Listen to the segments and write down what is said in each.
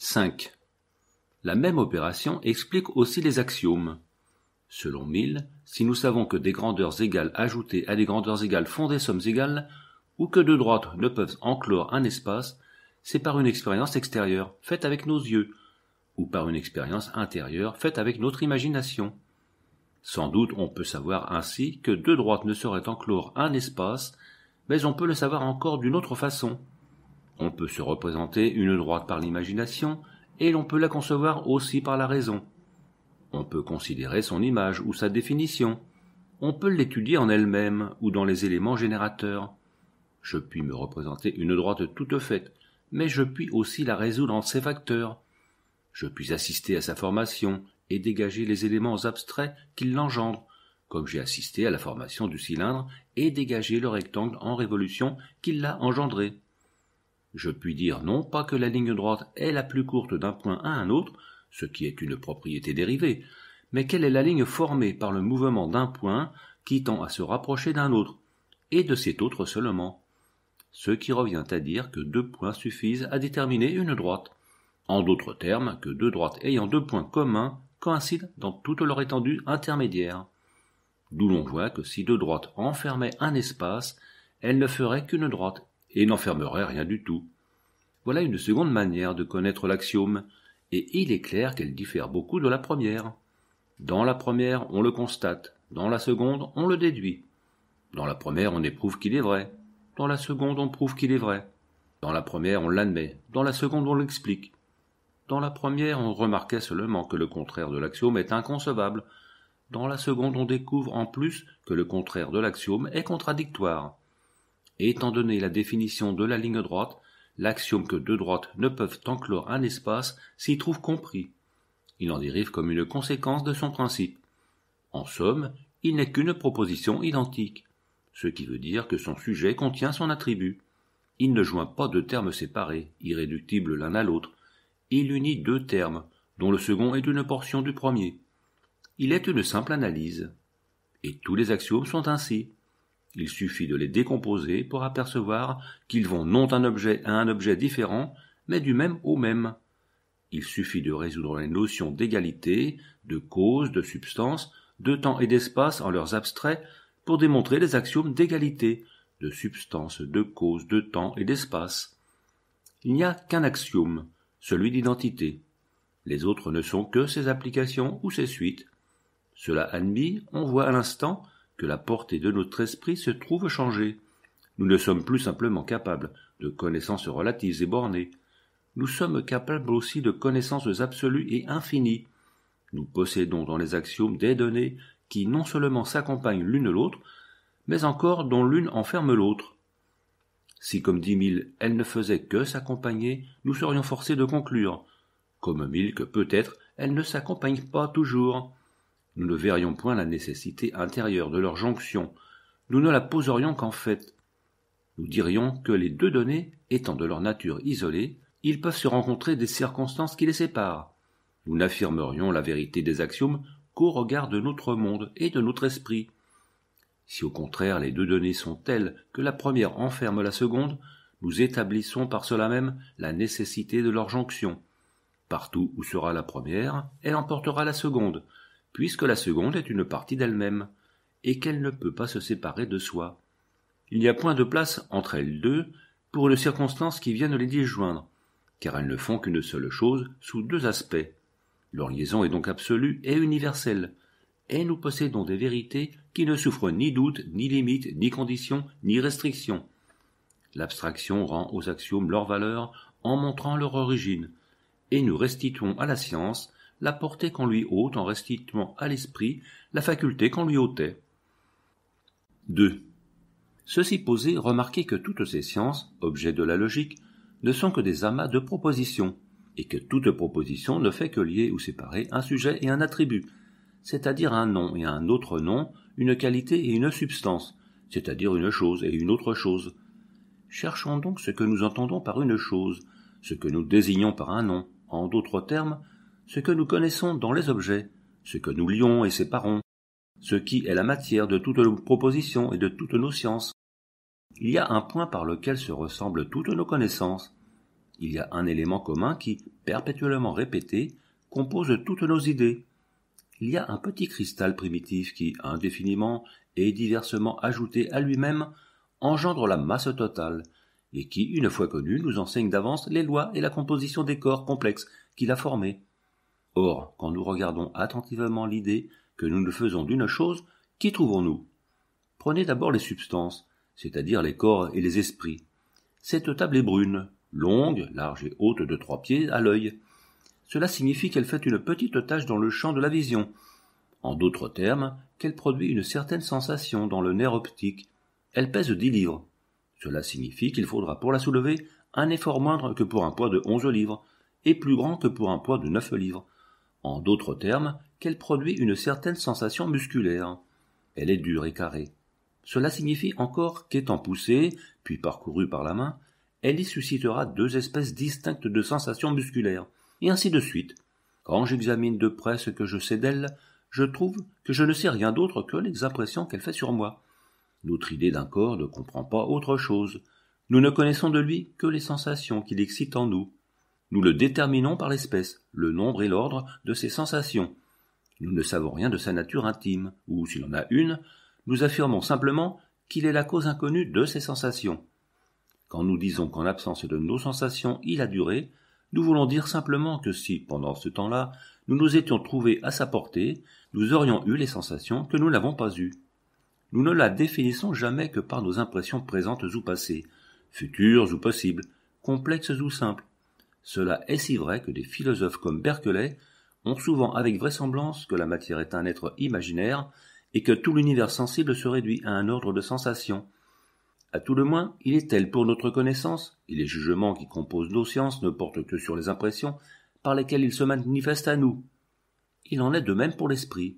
5. La même opération explique aussi les axiomes. Selon Mill, si nous savons que des grandeurs égales ajoutées à des grandeurs égales font des sommes égales, ou que deux droites ne peuvent enclore un espace, c'est par une expérience extérieure, faite avec nos yeux, ou par une expérience intérieure, faite avec notre imagination. Sans doute on peut savoir ainsi que deux droites ne sauraient enclore un espace, mais on peut le savoir encore d'une autre façon, on peut se représenter une droite par l'imagination, et l'on peut la concevoir aussi par la raison. On peut considérer son image ou sa définition. On peut l'étudier en elle-même ou dans les éléments générateurs. Je puis me représenter une droite toute faite, mais je puis aussi la résoudre en ses facteurs. Je puis assister à sa formation et dégager les éléments abstraits qui l'engendrent, comme j'ai assisté à la formation du cylindre et dégagé le rectangle en révolution qui l'a engendré je puis dire non pas que la ligne droite est la plus courte d'un point à un autre, ce qui est une propriété dérivée, mais quelle est la ligne formée par le mouvement d'un point qui tend à se rapprocher d'un autre, et de cet autre seulement. Ce qui revient à dire que deux points suffisent à déterminer une droite. En d'autres termes, que deux droites ayant deux points communs coïncident dans toute leur étendue intermédiaire. D'où l'on voit que si deux droites enfermaient un espace, elles ne feraient qu'une droite et n'enfermerait rien du tout. Voilà une seconde manière de connaître l'axiome, et il est clair qu'elle diffère beaucoup de la première. Dans la première, on le constate, dans la seconde, on le déduit. Dans la première, on éprouve qu'il est vrai, dans la seconde, on prouve qu'il est vrai. Dans la première, on l'admet, dans la seconde, on l'explique. Dans la première, on remarquait seulement que le contraire de l'axiome est inconcevable. Dans la seconde, on découvre en plus que le contraire de l'axiome est contradictoire étant donné la définition de la ligne droite, l'axiome que deux droites ne peuvent enclore un espace s'y trouve compris. Il en dérive comme une conséquence de son principe. En somme, il n'est qu'une proposition identique, ce qui veut dire que son sujet contient son attribut. Il ne joint pas deux termes séparés, irréductibles l'un à l'autre. Il unit deux termes, dont le second est une portion du premier. Il est une simple analyse. Et tous les axiomes sont ainsi. Il suffit de les décomposer pour apercevoir qu'ils vont non d'un objet à un objet différent, mais du même au même. Il suffit de résoudre les notions d'égalité, de cause, de substance, de temps et d'espace en leurs abstraits pour démontrer les axiomes d'égalité, de substance, de cause, de temps et d'espace. Il n'y a qu'un axiome, celui d'identité. Les autres ne sont que ses applications ou ses suites. Cela admis, on voit à l'instant que la portée de notre esprit se trouve changée. Nous ne sommes plus simplement capables de connaissances relatives et bornées. Nous sommes capables aussi de connaissances absolues et infinies. Nous possédons dans les axiomes des données qui non seulement s'accompagnent l'une l'autre, mais encore dont l'une enferme l'autre. Si, comme dix mille, elles ne faisaient que s'accompagner, nous serions forcés de conclure, comme mille que peut-être elles ne s'accompagnent pas toujours, nous ne verrions point la nécessité intérieure de leur jonction, nous ne la poserions qu'en fait. Nous dirions que les deux données, étant de leur nature isolées, ils peuvent se rencontrer des circonstances qui les séparent. Nous n'affirmerions la vérité des axiomes qu'au regard de notre monde et de notre esprit. Si au contraire les deux données sont telles que la première enferme la seconde, nous établissons par cela même la nécessité de leur jonction. Partout où sera la première, elle emportera la seconde, puisque la seconde est une partie d'elle-même, et qu'elle ne peut pas se séparer de soi. Il n'y a point de place entre elles deux pour une circonstance qui vienne les disjoindre, car elles ne font qu'une seule chose sous deux aspects. Leur liaison est donc absolue et universelle, et nous possédons des vérités qui ne souffrent ni doute, ni limite, ni condition, ni restriction. L'abstraction rend aux axiomes leur valeur en montrant leur origine, et nous restituons à la science la portée qu'on lui ôte en restituant à l'esprit la faculté qu'on lui ôtait. 2. Ceci posé, remarquez que toutes ces sciences, objets de la logique, ne sont que des amas de propositions, et que toute proposition ne fait que lier ou séparer un sujet et un attribut, c'est-à-dire un nom et un autre nom, une qualité et une substance, c'est-à-dire une chose et une autre chose. Cherchons donc ce que nous entendons par une chose, ce que nous désignons par un nom, en d'autres termes, ce que nous connaissons dans les objets, ce que nous lions et séparons, ce qui est la matière de toutes nos propositions et de toutes nos sciences. Il y a un point par lequel se ressemblent toutes nos connaissances. Il y a un élément commun qui, perpétuellement répété, compose toutes nos idées. Il y a un petit cristal primitif qui, indéfiniment et diversement ajouté à lui-même, engendre la masse totale, et qui, une fois connu, nous enseigne d'avance les lois et la composition des corps complexes qu'il a formés. Or, quand nous regardons attentivement l'idée que nous ne faisons d'une chose, qui trouvons-nous Prenez d'abord les substances, c'est-à-dire les corps et les esprits. Cette table est brune, longue, large et haute de trois pieds à l'œil. Cela signifie qu'elle fait une petite tache dans le champ de la vision. En d'autres termes, qu'elle produit une certaine sensation dans le nerf optique. Elle pèse dix livres. Cela signifie qu'il faudra pour la soulever un effort moindre que pour un poids de onze livres, et plus grand que pour un poids de neuf livres. En d'autres termes, qu'elle produit une certaine sensation musculaire. Elle est dure et carrée. Cela signifie encore qu'étant poussée, puis parcourue par la main, elle y suscitera deux espèces distinctes de sensations musculaires, et ainsi de suite. Quand j'examine de près ce que je sais d'elle, je trouve que je ne sais rien d'autre que les impressions qu'elle fait sur moi. Notre idée d'un corps ne comprend pas autre chose. Nous ne connaissons de lui que les sensations qu'il excite en nous. Nous le déterminons par l'espèce, le nombre et l'ordre de ses sensations. Nous ne savons rien de sa nature intime, ou s'il en a une, nous affirmons simplement qu'il est la cause inconnue de ses sensations. Quand nous disons qu'en l'absence de nos sensations il a duré, nous voulons dire simplement que si, pendant ce temps-là, nous nous étions trouvés à sa portée, nous aurions eu les sensations que nous n'avons pas eues. Nous ne la définissons jamais que par nos impressions présentes ou passées, futures ou possibles, complexes ou simples, cela est si vrai que des philosophes comme Berkeley ont souvent avec vraisemblance que la matière est un être imaginaire et que tout l'univers sensible se réduit à un ordre de sensations. À tout le moins, il est tel pour notre connaissance, et les jugements qui composent nos sciences ne portent que sur les impressions par lesquelles il se manifeste à nous. Il en est de même pour l'esprit.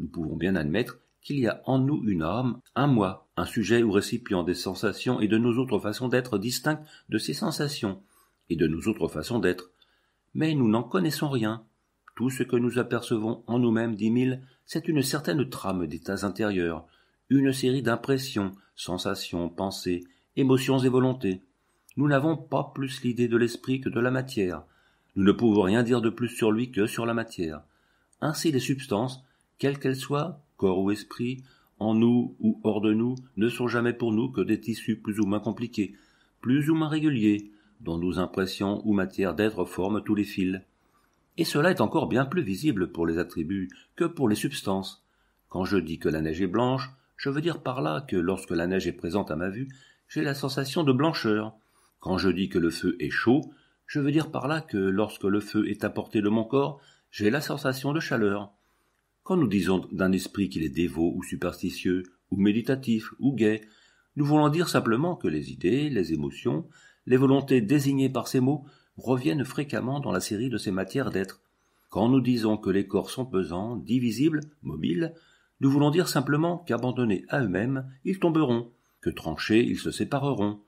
Nous pouvons bien admettre qu'il y a en nous une âme, un moi, un sujet ou récipient des sensations et de nos autres façons d'être distinctes de ces sensations, et de nos autres façons d'être, mais nous n'en connaissons rien. Tout ce que nous apercevons en nous-mêmes, dit mille, c'est une certaine trame d'états intérieurs, une série d'impressions, sensations, pensées, émotions et volontés. Nous n'avons pas plus l'idée de l'esprit que de la matière. Nous ne pouvons rien dire de plus sur lui que sur la matière. Ainsi les substances, quelles qu'elles soient, corps ou esprit, en nous ou hors de nous, ne sont jamais pour nous que des tissus plus ou moins compliqués, plus ou moins réguliers, dont nos impressions ou matière d'être forment tous les fils. Et cela est encore bien plus visible pour les attributs que pour les substances. Quand je dis que la neige est blanche, je veux dire par là que lorsque la neige est présente à ma vue, j'ai la sensation de blancheur. Quand je dis que le feu est chaud, je veux dire par là que lorsque le feu est à portée de mon corps, j'ai la sensation de chaleur. Quand nous disons d'un esprit qu'il est dévot ou superstitieux, ou méditatif, ou gai, nous voulons dire simplement que les idées, les émotions, les volontés désignées par ces mots reviennent fréquemment dans la série de ces matières d'être. Quand nous disons que les corps sont pesants, divisibles, mobiles, nous voulons dire simplement qu'abandonnés à eux-mêmes, ils tomberont, que tranchés, ils se sépareront,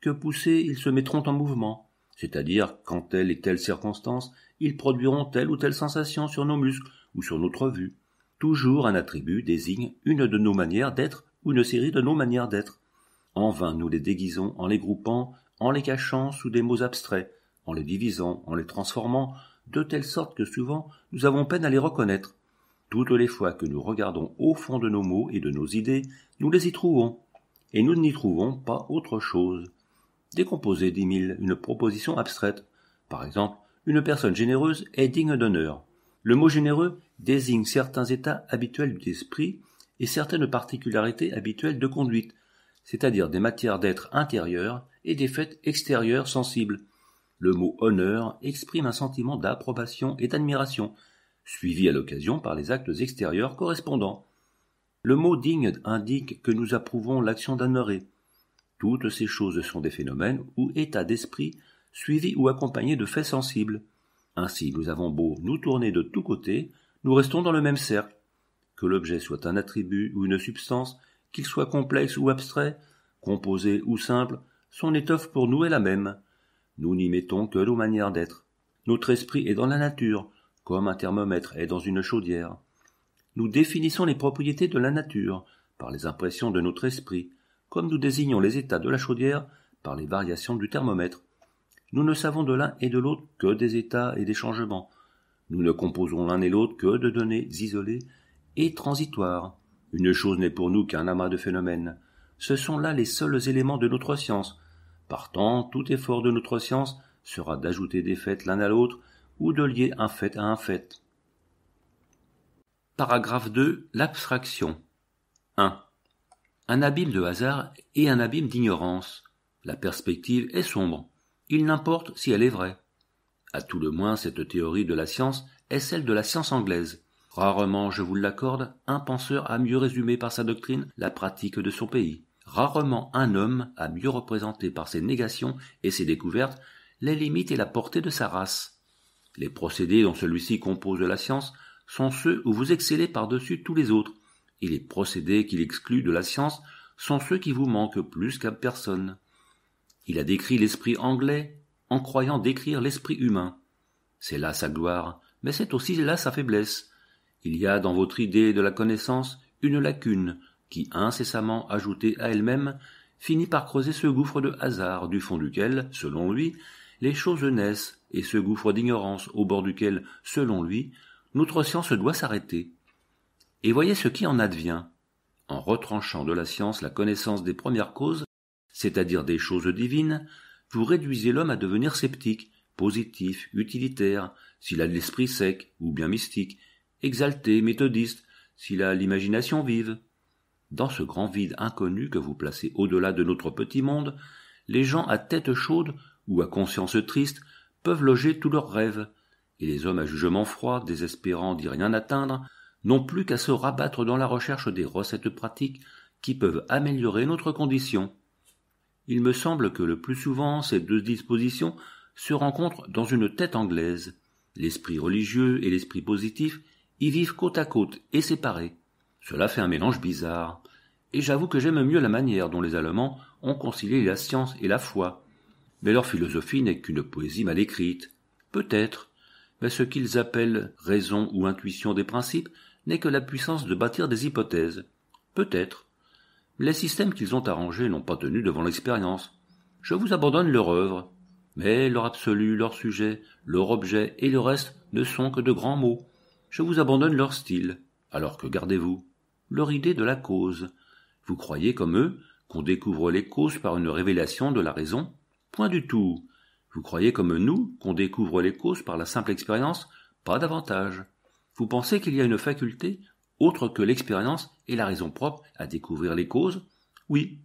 que poussés, ils se mettront en mouvement, c'est-à-dire qu'en telle et telle circonstance, ils produiront telle ou telle sensation sur nos muscles ou sur notre vue. Toujours un attribut désigne une de nos manières d'être ou une série de nos manières d'être. En vain nous les déguisons en les groupant en les cachant sous des mots abstraits, en les divisant, en les transformant, de telle sorte que souvent nous avons peine à les reconnaître. Toutes les fois que nous regardons au fond de nos mots et de nos idées, nous les y trouvons, et nous n'y trouvons pas autre chose. Décomposer, dit mille une proposition abstraite. Par exemple, une personne généreuse est digne d'honneur. Le mot généreux désigne certains états habituels d'esprit et certaines particularités habituelles de conduite, c'est-à-dire des matières d'être intérieures et des faits extérieurs sensibles. Le mot honneur exprime un sentiment d'approbation et d'admiration, suivi à l'occasion par les actes extérieurs correspondants. Le mot digne indique que nous approuvons l'action d'honorer. Toutes ces choses sont des phénomènes ou états d'esprit suivis ou accompagnés de faits sensibles. Ainsi, nous avons beau nous tourner de tous côtés, nous restons dans le même cercle. Que l'objet soit un attribut ou une substance, qu'il soit complexe ou abstrait, composé ou simple, son étoffe pour nous est la même. Nous n'y mettons que nos manières d'être. Notre esprit est dans la nature, comme un thermomètre est dans une chaudière. Nous définissons les propriétés de la nature par les impressions de notre esprit, comme nous désignons les états de la chaudière par les variations du thermomètre. Nous ne savons de l'un et de l'autre que des états et des changements. Nous ne composons l'un et l'autre que de données isolées et transitoires. Une chose n'est pour nous qu'un amas de phénomènes. Ce sont là les seuls éléments de notre science. Partant, tout effort de notre science sera d'ajouter des faits l'un à l'autre ou de lier un fait à un fait. Paragraphe 2. L'abstraction. 1. Un abîme de hasard et un abîme d'ignorance. La perspective est sombre. Il n'importe si elle est vraie. À tout le moins, cette théorie de la science est celle de la science anglaise. Rarement, je vous l'accorde, un penseur a mieux résumé par sa doctrine la pratique de son pays. Rarement un homme a mieux représenté par ses négations et ses découvertes les limites et la portée de sa race. Les procédés dont celui-ci compose la science sont ceux où vous excellez par-dessus tous les autres, et les procédés qu'il exclut de la science sont ceux qui vous manquent plus qu'à personne. Il a décrit l'esprit anglais en croyant décrire l'esprit humain. C'est là sa gloire, mais c'est aussi là sa faiblesse, il y a dans votre idée de la connaissance une lacune qui, incessamment ajoutée à elle-même, finit par creuser ce gouffre de hasard du fond duquel, selon lui, les choses naissent et ce gouffre d'ignorance au bord duquel, selon lui, notre science doit s'arrêter. Et voyez ce qui en advient. En retranchant de la science la connaissance des premières causes, c'est-à-dire des choses divines, vous réduisez l'homme à devenir sceptique, positif, utilitaire, s'il a de l'esprit sec ou bien mystique, exalté, méthodiste, s'il a l'imagination vive. Dans ce grand vide inconnu que vous placez au-delà de notre petit monde, les gens à tête chaude ou à conscience triste peuvent loger tous leurs rêves, et les hommes à jugement froid, désespérant d'y rien atteindre, n'ont plus qu'à se rabattre dans la recherche des recettes pratiques qui peuvent améliorer notre condition. Il me semble que le plus souvent ces deux dispositions se rencontrent dans une tête anglaise, l'esprit religieux et l'esprit positif ils vivent côte à côte et séparés. Cela fait un mélange bizarre. Et j'avoue que j'aime mieux la manière dont les Allemands ont concilié la science et la foi. Mais leur philosophie n'est qu'une poésie mal écrite. Peut-être. Mais ce qu'ils appellent raison ou intuition des principes n'est que la puissance de bâtir des hypothèses. Peut-être. Les systèmes qu'ils ont arrangés n'ont pas tenu devant l'expérience. Je vous abandonne leur œuvre. Mais leur absolu, leur sujet, leur objet et le reste ne sont que de grands mots je vous abandonne leur style, alors que gardez-vous leur idée de la cause. Vous croyez, comme eux, qu'on découvre les causes par une révélation de la raison Point du tout. Vous croyez, comme nous, qu'on découvre les causes par la simple expérience Pas davantage. Vous pensez qu'il y a une faculté autre que l'expérience et la raison propre à découvrir les causes Oui.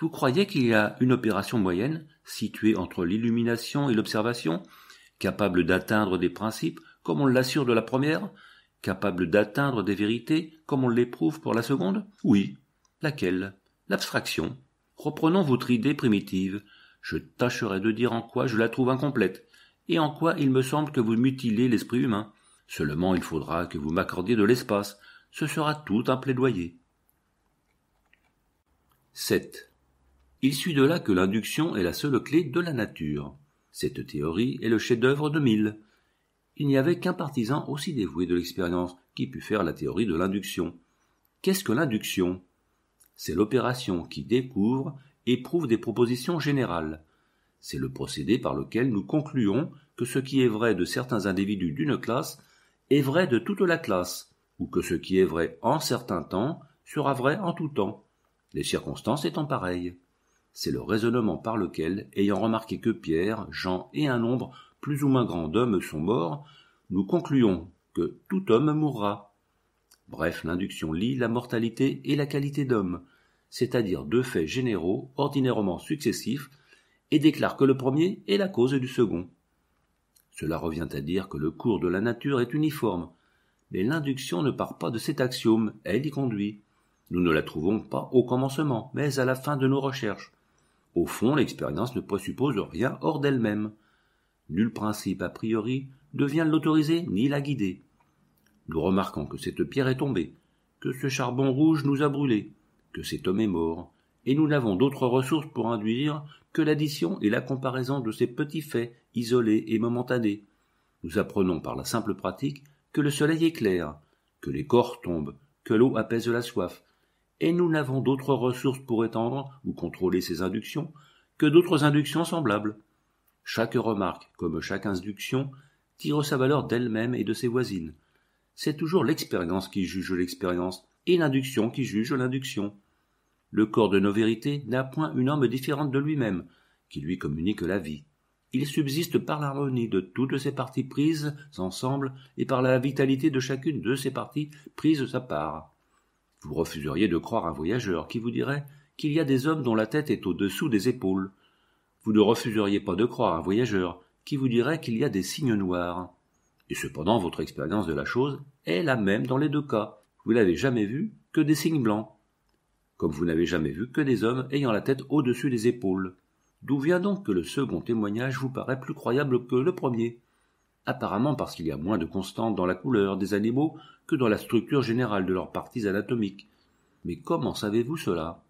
Vous croyez qu'il y a une opération moyenne, située entre l'illumination et l'observation, capable d'atteindre des principes comme on l'assure de la première, capable d'atteindre des vérités comme on l'éprouve pour la seconde Oui. Laquelle L'abstraction. Reprenons votre idée primitive. Je tâcherai de dire en quoi je la trouve incomplète, et en quoi il me semble que vous mutilez l'esprit humain. Seulement il faudra que vous m'accordiez de l'espace. Ce sera tout un plaidoyer. 7. Il suit de là que l'induction est la seule clé de la nature. Cette théorie est le chef-d'œuvre de Mill il n'y avait qu'un partisan aussi dévoué de l'expérience qui pût faire la théorie de l'induction. Qu'est-ce que l'induction C'est l'opération qui découvre et prouve des propositions générales. C'est le procédé par lequel nous concluons que ce qui est vrai de certains individus d'une classe est vrai de toute la classe, ou que ce qui est vrai en certains temps sera vrai en tout temps, les circonstances étant pareilles. C'est le raisonnement par lequel, ayant remarqué que Pierre, Jean et un nombre plus ou moins grands d'hommes sont morts, nous concluons que tout homme mourra. Bref, l'induction lie la mortalité et la qualité d'homme, c'est-à-dire deux faits généraux ordinairement successifs, et déclare que le premier est la cause du second. Cela revient à dire que le cours de la nature est uniforme, mais l'induction ne part pas de cet axiome, elle y conduit. Nous ne la trouvons pas au commencement, mais à la fin de nos recherches. Au fond, l'expérience ne présuppose rien hors d'elle-même nul principe a priori ne vient l'autoriser ni la guider. Nous remarquons que cette pierre est tombée, que ce charbon rouge nous a brûlés, que cet homme est mort, et nous n'avons d'autres ressources pour induire que l'addition et la comparaison de ces petits faits isolés et momentanés. Nous apprenons par la simple pratique que le soleil est clair, que les corps tombent, que l'eau apaise la soif, et nous n'avons d'autres ressources pour étendre ou contrôler ces inductions que d'autres inductions semblables. Chaque remarque, comme chaque induction, tire sa valeur d'elle-même et de ses voisines. C'est toujours l'expérience qui juge l'expérience et l'induction qui juge l'induction. Le corps de nos vérités n'a point une âme différente de lui-même, qui lui communique la vie. Il subsiste par l'harmonie de toutes ses parties prises ensemble et par la vitalité de chacune de ses parties prises sa part. Vous refuseriez de croire un voyageur qui vous dirait qu'il y a des hommes dont la tête est au-dessous des épaules, vous ne refuseriez pas de croire un voyageur qui vous dirait qu'il y a des signes noirs. Et cependant, votre expérience de la chose est la même dans les deux cas. Vous n'avez jamais vu que des signes blancs, comme vous n'avez jamais vu que des hommes ayant la tête au-dessus des épaules. D'où vient donc que le second témoignage vous paraît plus croyable que le premier Apparemment parce qu'il y a moins de constantes dans la couleur des animaux que dans la structure générale de leurs parties anatomiques. Mais comment savez-vous cela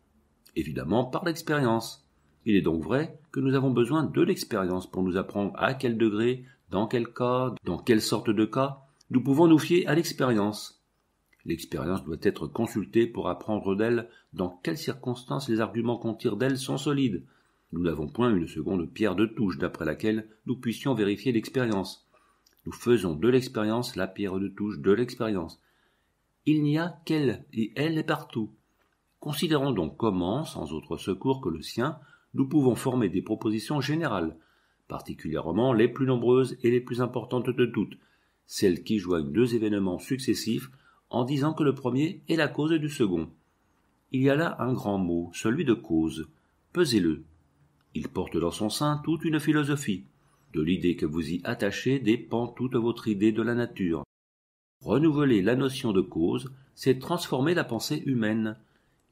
Évidemment par l'expérience. Il est donc vrai que nous avons besoin de l'expérience pour nous apprendre à quel degré, dans quel cas, dans quelle sorte de cas, nous pouvons nous fier à l'expérience. L'expérience doit être consultée pour apprendre d'elle dans quelles circonstances les arguments qu'on tire d'elle sont solides. Nous n'avons point une seconde pierre de touche d'après laquelle nous puissions vérifier l'expérience. Nous faisons de l'expérience la pierre de touche de l'expérience. Il n'y a qu'elle, et elle est partout. Considérons donc comment, sans autre secours que le sien, nous pouvons former des propositions générales, particulièrement les plus nombreuses et les plus importantes de toutes, celles qui joignent deux événements successifs en disant que le premier est la cause du second. Il y a là un grand mot, celui de cause. Pesez-le. Il porte dans son sein toute une philosophie. De l'idée que vous y attachez dépend toute votre idée de la nature. Renouveler la notion de cause, c'est transformer la pensée humaine.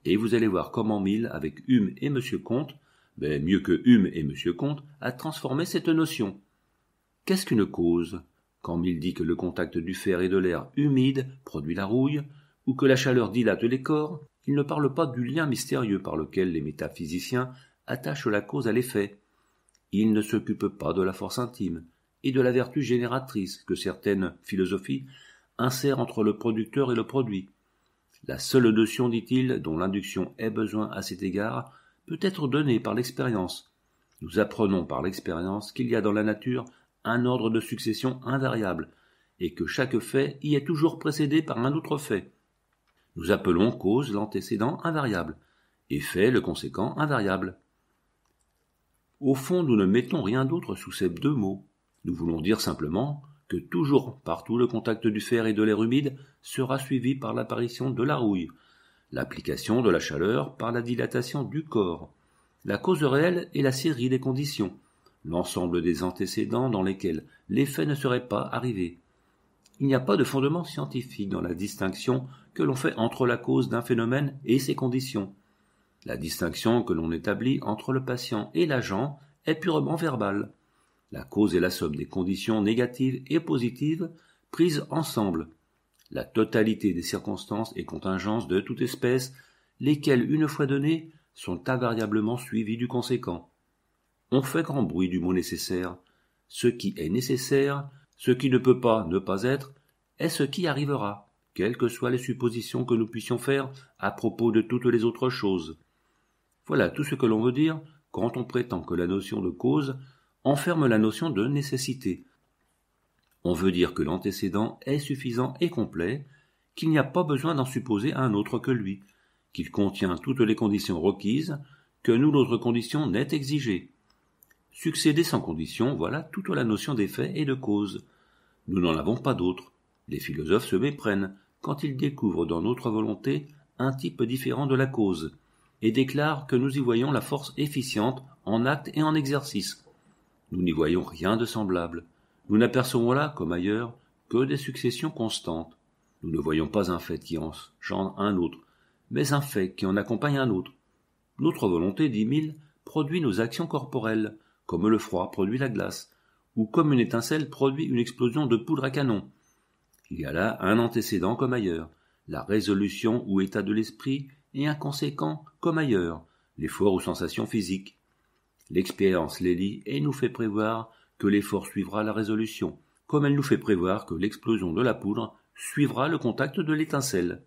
Et vous allez voir comment mille avec Hume et M. Comte, mais ben, mieux que Hume et M. Comte, a transformé cette notion. Qu'est-ce qu'une cause Quand il dit que le contact du fer et de l'air humide produit la rouille, ou que la chaleur dilate les corps, il ne parle pas du lien mystérieux par lequel les métaphysiciens attachent la cause à l'effet. Il ne s'occupe pas de la force intime et de la vertu génératrice que certaines philosophies insèrent entre le producteur et le produit. La seule notion, dit-il, dont l'induction ait besoin à cet égard, peut être donné par l'expérience. Nous apprenons par l'expérience qu'il y a dans la nature un ordre de succession invariable, et que chaque fait y est toujours précédé par un autre fait. Nous appelons cause l'antécédent invariable, et fait le conséquent invariable. Au fond, nous ne mettons rien d'autre sous ces deux mots. Nous voulons dire simplement que toujours partout le contact du fer et de l'air humide sera suivi par l'apparition de la rouille, l'application de la chaleur par la dilatation du corps, la cause réelle est la série des conditions, l'ensemble des antécédents dans lesquels l'effet ne serait pas arrivé. Il n'y a pas de fondement scientifique dans la distinction que l'on fait entre la cause d'un phénomène et ses conditions. La distinction que l'on établit entre le patient et l'agent est purement verbale. La cause est la somme des conditions négatives et positives prises ensemble, la totalité des circonstances et contingences de toute espèce, lesquelles, une fois données, sont invariablement suivies du conséquent. On fait grand bruit du mot nécessaire. Ce qui est nécessaire, ce qui ne peut pas ne pas être, est ce qui arrivera, quelles que soient les suppositions que nous puissions faire à propos de toutes les autres choses. Voilà tout ce que l'on veut dire quand on prétend que la notion de cause enferme la notion de nécessité, on veut dire que l'antécédent est suffisant et complet, qu'il n'y a pas besoin d'en supposer un autre que lui, qu'il contient toutes les conditions requises, que nous notre condition n'est exigée. Succéder sans condition, voilà toute la notion d'effet et de cause. Nous n'en avons pas d'autre. Les philosophes se méprennent quand ils découvrent dans notre volonté un type différent de la cause, et déclarent que nous y voyons la force efficiente en acte et en exercice. Nous n'y voyons rien de semblable. Nous n'apercevons là, comme ailleurs, que des successions constantes. Nous ne voyons pas un fait qui engendre un autre, mais un fait qui en accompagne un autre. Notre volonté, dit mille produit nos actions corporelles, comme le froid produit la glace, ou comme une étincelle produit une explosion de poudre à canon. Il y a là un antécédent comme ailleurs, la résolution ou état de l'esprit, et un conséquent comme ailleurs, l'effort ou sensation physique. L'expérience les lie et nous fait prévoir que l'effort suivra la résolution, comme elle nous fait prévoir que l'explosion de la poudre suivra le contact de l'étincelle.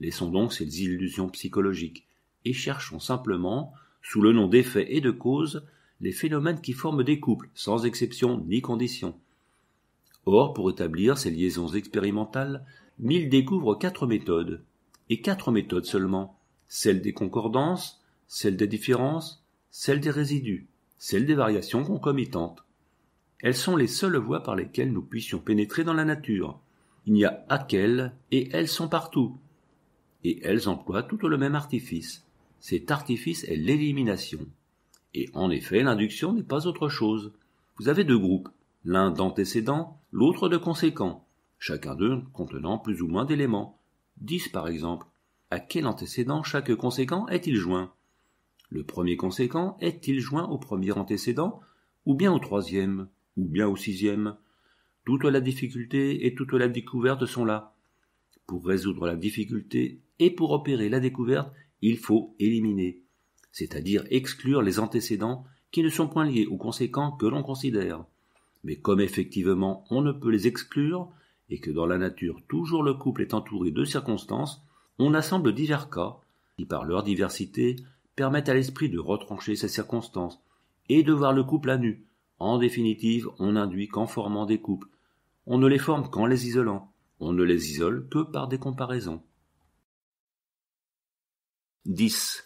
Laissons donc ces illusions psychologiques, et cherchons simplement, sous le nom d'effets et de causes, les phénomènes qui forment des couples, sans exception ni condition. Or, pour établir ces liaisons expérimentales, Mill découvre quatre méthodes, et quatre méthodes seulement celle des concordances, celle des différences, celle des résidus, celle des variations concomitantes, elles sont les seules voies par lesquelles nous puissions pénétrer dans la nature. Il n'y a à qu'elles, et elles sont partout. Et elles emploient tout le même artifice. Cet artifice est l'élimination. Et en effet, l'induction n'est pas autre chose. Vous avez deux groupes, l'un d'antécédents, l'autre de conséquents, chacun d'eux contenant plus ou moins d'éléments. Dix par exemple. À quel antécédent chaque conséquent est-il joint Le premier conséquent est-il joint au premier antécédent ou bien au troisième ou bien au sixième. Toute la difficulté et toute la découverte sont là. Pour résoudre la difficulté et pour opérer la découverte, il faut éliminer, c'est-à-dire exclure les antécédents qui ne sont point liés aux conséquents que l'on considère. Mais comme effectivement on ne peut les exclure, et que dans la nature toujours le couple est entouré de circonstances, on assemble divers cas, qui par leur diversité permettent à l'esprit de retrancher ces circonstances, et de voir le couple à nu, en définitive, on n'induit qu'en formant des couples, on ne les forme qu'en les isolant, on ne les isole que par des comparaisons. 10.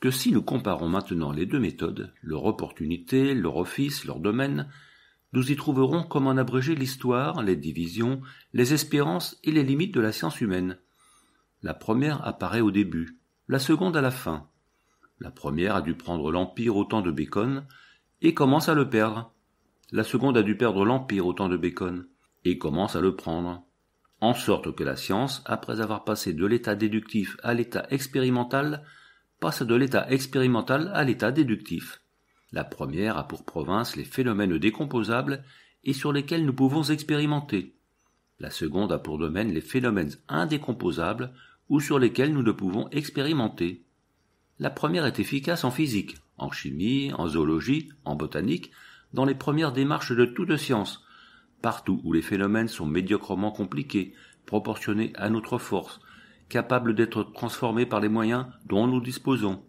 Que si nous comparons maintenant les deux méthodes, leur opportunité, leur office, leur domaine, nous y trouverons comment abréger l'histoire, les divisions, les espérances et les limites de la science humaine. La première apparaît au début, la seconde à la fin. La première a dû prendre l'empire au temps de Bacon, et commence à le perdre. La seconde a dû perdre l'Empire au temps de Bacon, et commence à le prendre. En sorte que la science, après avoir passé de l'état déductif à l'état expérimental, passe de l'état expérimental à l'état déductif. La première a pour province les phénomènes décomposables et sur lesquels nous pouvons expérimenter. La seconde a pour domaine les phénomènes indécomposables ou sur lesquels nous ne pouvons expérimenter. La première est efficace en physique, en chimie, en zoologie, en botanique, dans les premières démarches de toute science, partout où les phénomènes sont médiocrement compliqués, proportionnés à notre force, capables d'être transformés par les moyens dont nous disposons.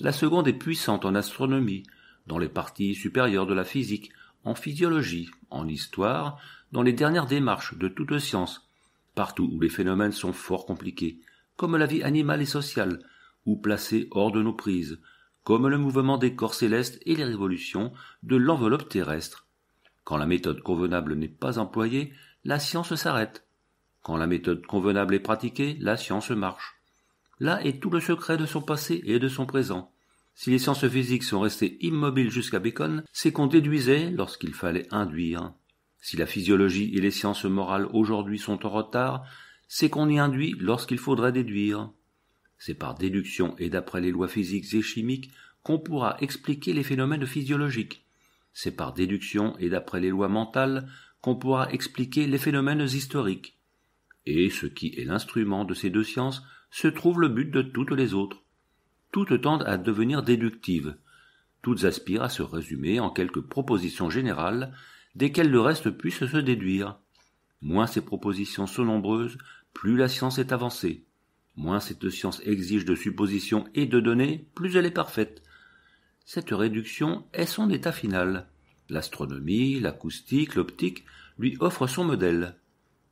La seconde est puissante en astronomie, dans les parties supérieures de la physique, en physiologie, en histoire, dans les dernières démarches de toute science, partout où les phénomènes sont fort compliqués, comme la vie animale et sociale, ou placés hors de nos prises, comme le mouvement des corps célestes et les révolutions de l'enveloppe terrestre. Quand la méthode convenable n'est pas employée, la science s'arrête. Quand la méthode convenable est pratiquée, la science marche. Là est tout le secret de son passé et de son présent. Si les sciences physiques sont restées immobiles jusqu'à Bacon, c'est qu'on déduisait lorsqu'il fallait induire. Si la physiologie et les sciences morales aujourd'hui sont en retard, c'est qu'on y induit lorsqu'il faudrait déduire. C'est par déduction et d'après les lois physiques et chimiques qu'on pourra expliquer les phénomènes physiologiques. C'est par déduction et d'après les lois mentales qu'on pourra expliquer les phénomènes historiques. Et ce qui est l'instrument de ces deux sciences se trouve le but de toutes les autres. Toutes tendent à devenir déductives. Toutes aspirent à se résumer en quelques propositions générales desquelles le reste puisse se déduire. Moins ces propositions sont nombreuses, plus la science est avancée. Moins cette science exige de suppositions et de données, plus elle est parfaite. Cette réduction est son état final. L'astronomie, l'acoustique, l'optique lui offrent son modèle.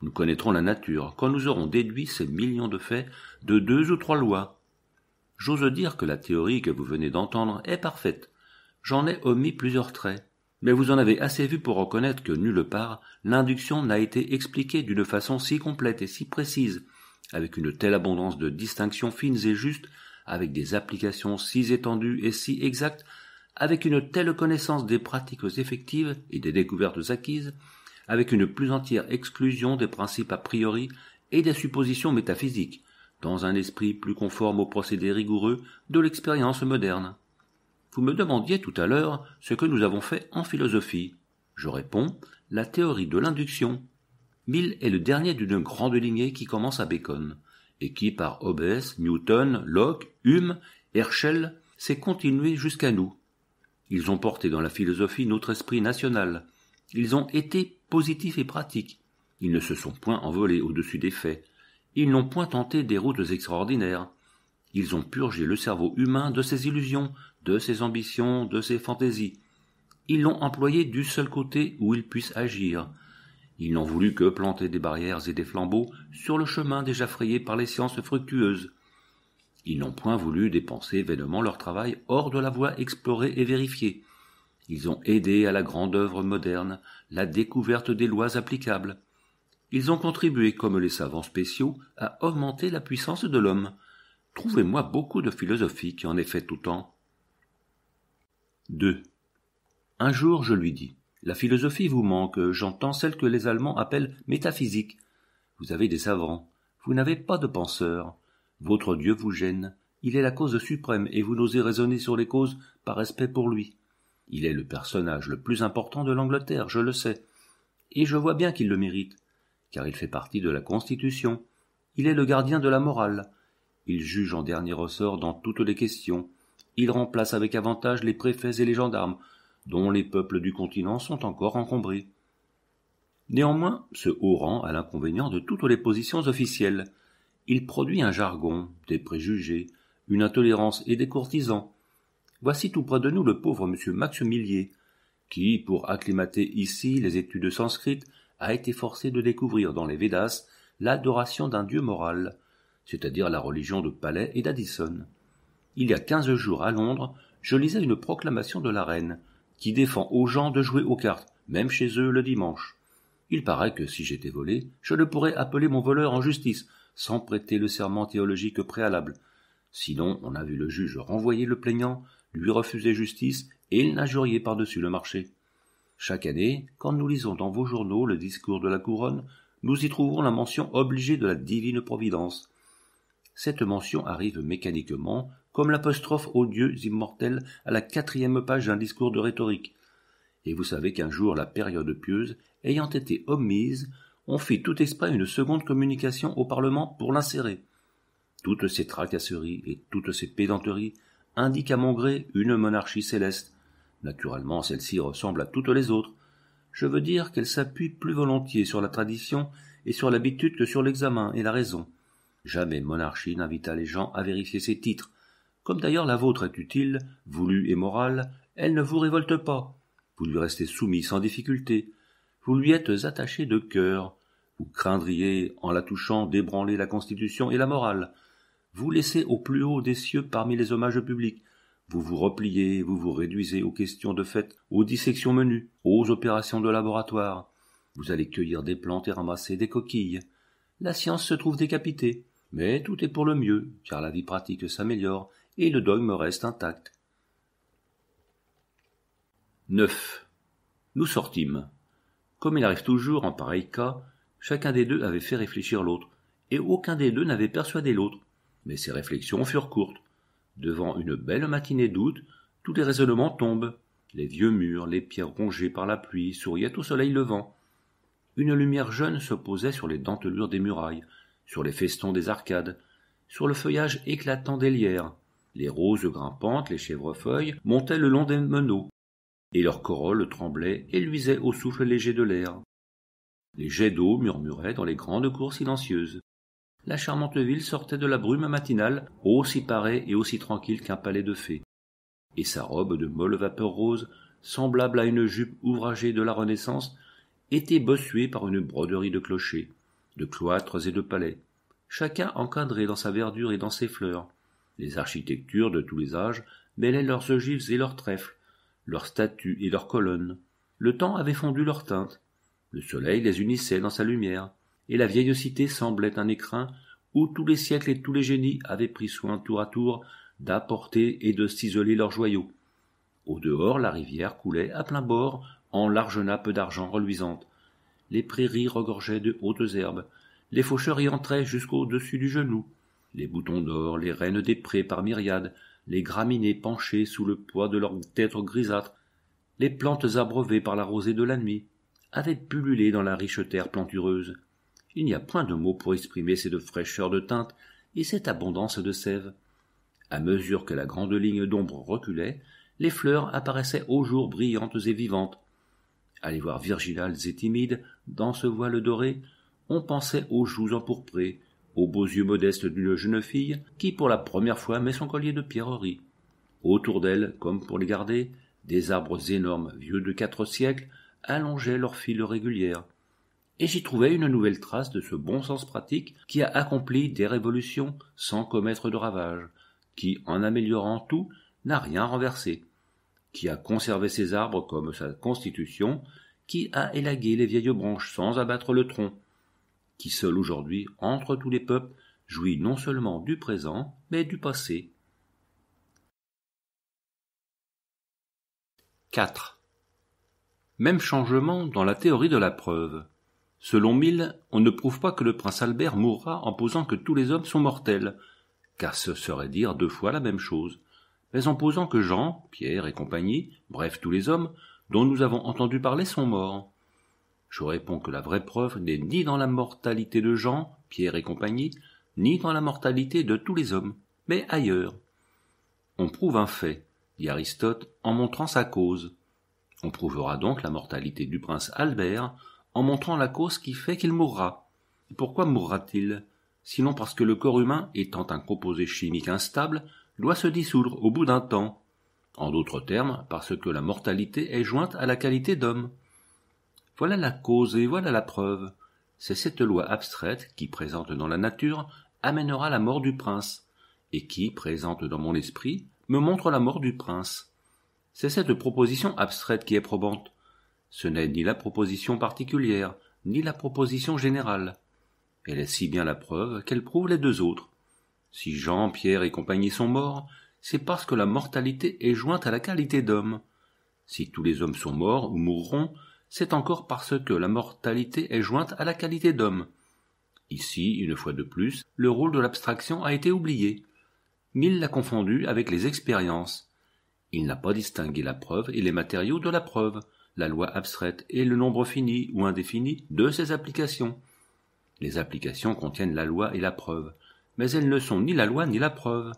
Nous connaîtrons la nature quand nous aurons déduit ces millions de faits de deux ou trois lois. J'ose dire que la théorie que vous venez d'entendre est parfaite. J'en ai omis plusieurs traits, mais vous en avez assez vu pour reconnaître que nulle part l'induction n'a été expliquée d'une façon si complète et si précise avec une telle abondance de distinctions fines et justes, avec des applications si étendues et si exactes, avec une telle connaissance des pratiques effectives et des découvertes acquises, avec une plus entière exclusion des principes a priori et des suppositions métaphysiques, dans un esprit plus conforme aux procédés rigoureux de l'expérience moderne. Vous me demandiez tout à l'heure ce que nous avons fait en philosophie. Je réponds la théorie de l'induction, Mill est le dernier d'une grande lignée qui commence à Bacon, et qui, par Hobbes, Newton, Locke, Hume, Herschel, s'est continué jusqu'à nous. Ils ont porté dans la philosophie notre esprit national. Ils ont été positifs et pratiques. Ils ne se sont point envolés au-dessus des faits. Ils n'ont point tenté des routes extraordinaires. Ils ont purgé le cerveau humain de ses illusions, de ses ambitions, de ses fantaisies. Ils l'ont employé du seul côté où il puisse agir, ils n'ont voulu que planter des barrières et des flambeaux sur le chemin déjà frayé par les sciences fructueuses. Ils n'ont point voulu dépenser vainement leur travail hors de la voie explorée et vérifiée. Ils ont aidé à la grande œuvre moderne la découverte des lois applicables. Ils ont contribué, comme les savants spéciaux, à augmenter la puissance de l'homme. Trouvez-moi beaucoup de philosophie qui en ait fait temps. 2. Un jour, je lui dis la philosophie vous manque, j'entends celle que les Allemands appellent métaphysique. Vous avez des savants, vous n'avez pas de penseurs. Votre Dieu vous gêne, il est la cause suprême et vous n'osez raisonner sur les causes par respect pour lui. Il est le personnage le plus important de l'Angleterre, je le sais. Et je vois bien qu'il le mérite, car il fait partie de la Constitution. Il est le gardien de la morale. Il juge en dernier ressort dans toutes les questions. Il remplace avec avantage les préfets et les gendarmes, dont les peuples du continent sont encore encombrés. Néanmoins, ce haut rang a l'inconvénient de toutes les positions officielles. Il produit un jargon, des préjugés, une intolérance et des courtisans. Voici tout près de nous le pauvre M. Max Millier, qui, pour acclimater ici les études sanscrites, a été forcé de découvrir dans les Védas l'adoration d'un dieu moral, c'est-à-dire la religion de Palais et d'Addison. Il y a quinze jours à Londres, je lisais une proclamation de la reine, qui défend aux gens de jouer aux cartes, même chez eux le dimanche. Il paraît que si j'étais volé, je ne pourrais appeler mon voleur en justice, sans prêter le serment théologique préalable. Sinon, on a vu le juge renvoyer le plaignant, lui refuser justice, et il n'a par-dessus le marché. Chaque année, quand nous lisons dans vos journaux le discours de la couronne, nous y trouvons la mention obligée de la divine providence. Cette mention arrive mécaniquement comme l'apostrophe aux dieux immortels à la quatrième page d'un discours de rhétorique. Et vous savez qu'un jour, la période pieuse, ayant été omise, on fit tout exprès une seconde communication au Parlement pour l'insérer. Toutes ces tracasseries et toutes ces pédanteries indiquent à mon gré une monarchie céleste. Naturellement, celle-ci ressemble à toutes les autres. Je veux dire qu'elle s'appuie plus volontiers sur la tradition et sur l'habitude que sur l'examen et la raison. Jamais monarchie n'invita les gens à vérifier ses titres, comme d'ailleurs la vôtre est utile, voulue et morale, elle ne vous révolte pas. Vous lui restez soumis sans difficulté. Vous lui êtes attaché de cœur. Vous craindriez, en la touchant, d'ébranler la Constitution et la morale. Vous laissez au plus haut des cieux parmi les hommages publics. Vous vous repliez, vous vous réduisez aux questions de fait, aux dissections menues, aux opérations de laboratoire. Vous allez cueillir des plantes et ramasser des coquilles. La science se trouve décapitée. Mais tout est pour le mieux, car la vie pratique s'améliore et le dogme reste intact. 9. Nous sortîmes. Comme il arrive toujours en pareil cas, chacun des deux avait fait réfléchir l'autre, et aucun des deux n'avait persuadé l'autre. Mais ces réflexions furent courtes. Devant une belle matinée d'août, tous les raisonnements tombent. Les vieux murs, les pierres rongées par la pluie, souriaient au soleil levant. Une lumière jeune se posait sur les dentelures des murailles, sur les festons des arcades, sur le feuillage éclatant des lierres. Les roses grimpantes, les chèvrefeuilles montaient le long des meneaux, et leurs corolles tremblaient et luisaient au souffle léger de l'air. Les jets d'eau murmuraient dans les grandes cours silencieuses. La charmante ville sortait de la brume matinale, aussi parée et aussi tranquille qu'un palais de fées. Et sa robe de molle vapeur rose, semblable à une jupe ouvragée de la Renaissance, était bossuée par une broderie de clochers, de cloîtres et de palais, chacun encadré dans sa verdure et dans ses fleurs. Les architectures de tous les âges mêlaient leurs ogives et leurs trèfles, leurs statues et leurs colonnes. Le temps avait fondu leurs teintes. Le soleil les unissait dans sa lumière, et la vieille cité semblait un écrin où tous les siècles et tous les génies avaient pris soin tour à tour d'apporter et de ciseler leurs joyaux. Au dehors, la rivière coulait à plein bord en larges nappes d'argent reluisantes. Les prairies regorgeaient de hautes herbes. Les faucheurs y entraient jusqu'au-dessus du genou les boutons d'or, les reines des prés par myriades, les graminées penchées sous le poids de leurs têtes grisâtres, les plantes abreuvées par la rosée de la nuit, avaient pullulé dans la riche terre plantureuse. Il n'y a point de mots pour exprimer cette fraîcheur de teinte et cette abondance de sève. À mesure que la grande ligne d'ombre reculait, les fleurs apparaissaient au jour brillantes et vivantes. À les voir virginales et timides, dans ce voile doré, on pensait aux joues empourprées, aux beaux yeux modestes d'une jeune fille qui pour la première fois met son collier de pierreries. Autour d'elle, comme pour les garder, des arbres énormes, vieux de quatre siècles, allongeaient leurs files régulière. Et j'y trouvais une nouvelle trace de ce bon sens pratique qui a accompli des révolutions sans commettre de ravages, qui, en améliorant tout, n'a rien renversé, qui a conservé ses arbres comme sa constitution, qui a élagué les vieilles branches sans abattre le tronc, qui seul aujourd'hui, entre tous les peuples, jouit non seulement du présent, mais du passé. 4. Même changement dans la théorie de la preuve. Selon Mill, on ne prouve pas que le prince Albert mourra en posant que tous les hommes sont mortels, car ce serait dire deux fois la même chose, mais en posant que Jean, Pierre et compagnie, bref tous les hommes, dont nous avons entendu parler sont morts. Je réponds que la vraie preuve n'est ni dans la mortalité de Jean, Pierre et compagnie, ni dans la mortalité de tous les hommes, mais ailleurs. On prouve un fait, dit Aristote, en montrant sa cause. On prouvera donc la mortalité du prince Albert en montrant la cause qui fait qu'il mourra. Et Pourquoi mourra-t-il Sinon parce que le corps humain, étant un composé chimique instable, doit se dissoudre au bout d'un temps. En d'autres termes, parce que la mortalité est jointe à la qualité d'homme. Voilà la cause et voilà la preuve. C'est cette loi abstraite qui, présente dans la nature, amènera la mort du prince, et qui, présente dans mon esprit, me montre la mort du prince. C'est cette proposition abstraite qui est probante. Ce n'est ni la proposition particulière, ni la proposition générale. Elle est si bien la preuve qu'elle prouve les deux autres. Si Jean, Pierre et compagnie sont morts, c'est parce que la mortalité est jointe à la qualité d'homme. Si tous les hommes sont morts ou mourront, c'est encore parce que la mortalité est jointe à la qualité d'homme. Ici, une fois de plus, le rôle de l'abstraction a été oublié. Mill l'a confondu avec les expériences. Il n'a pas distingué la preuve et les matériaux de la preuve, la loi abstraite et le nombre fini ou indéfini de ses applications. Les applications contiennent la loi et la preuve, mais elles ne sont ni la loi ni la preuve.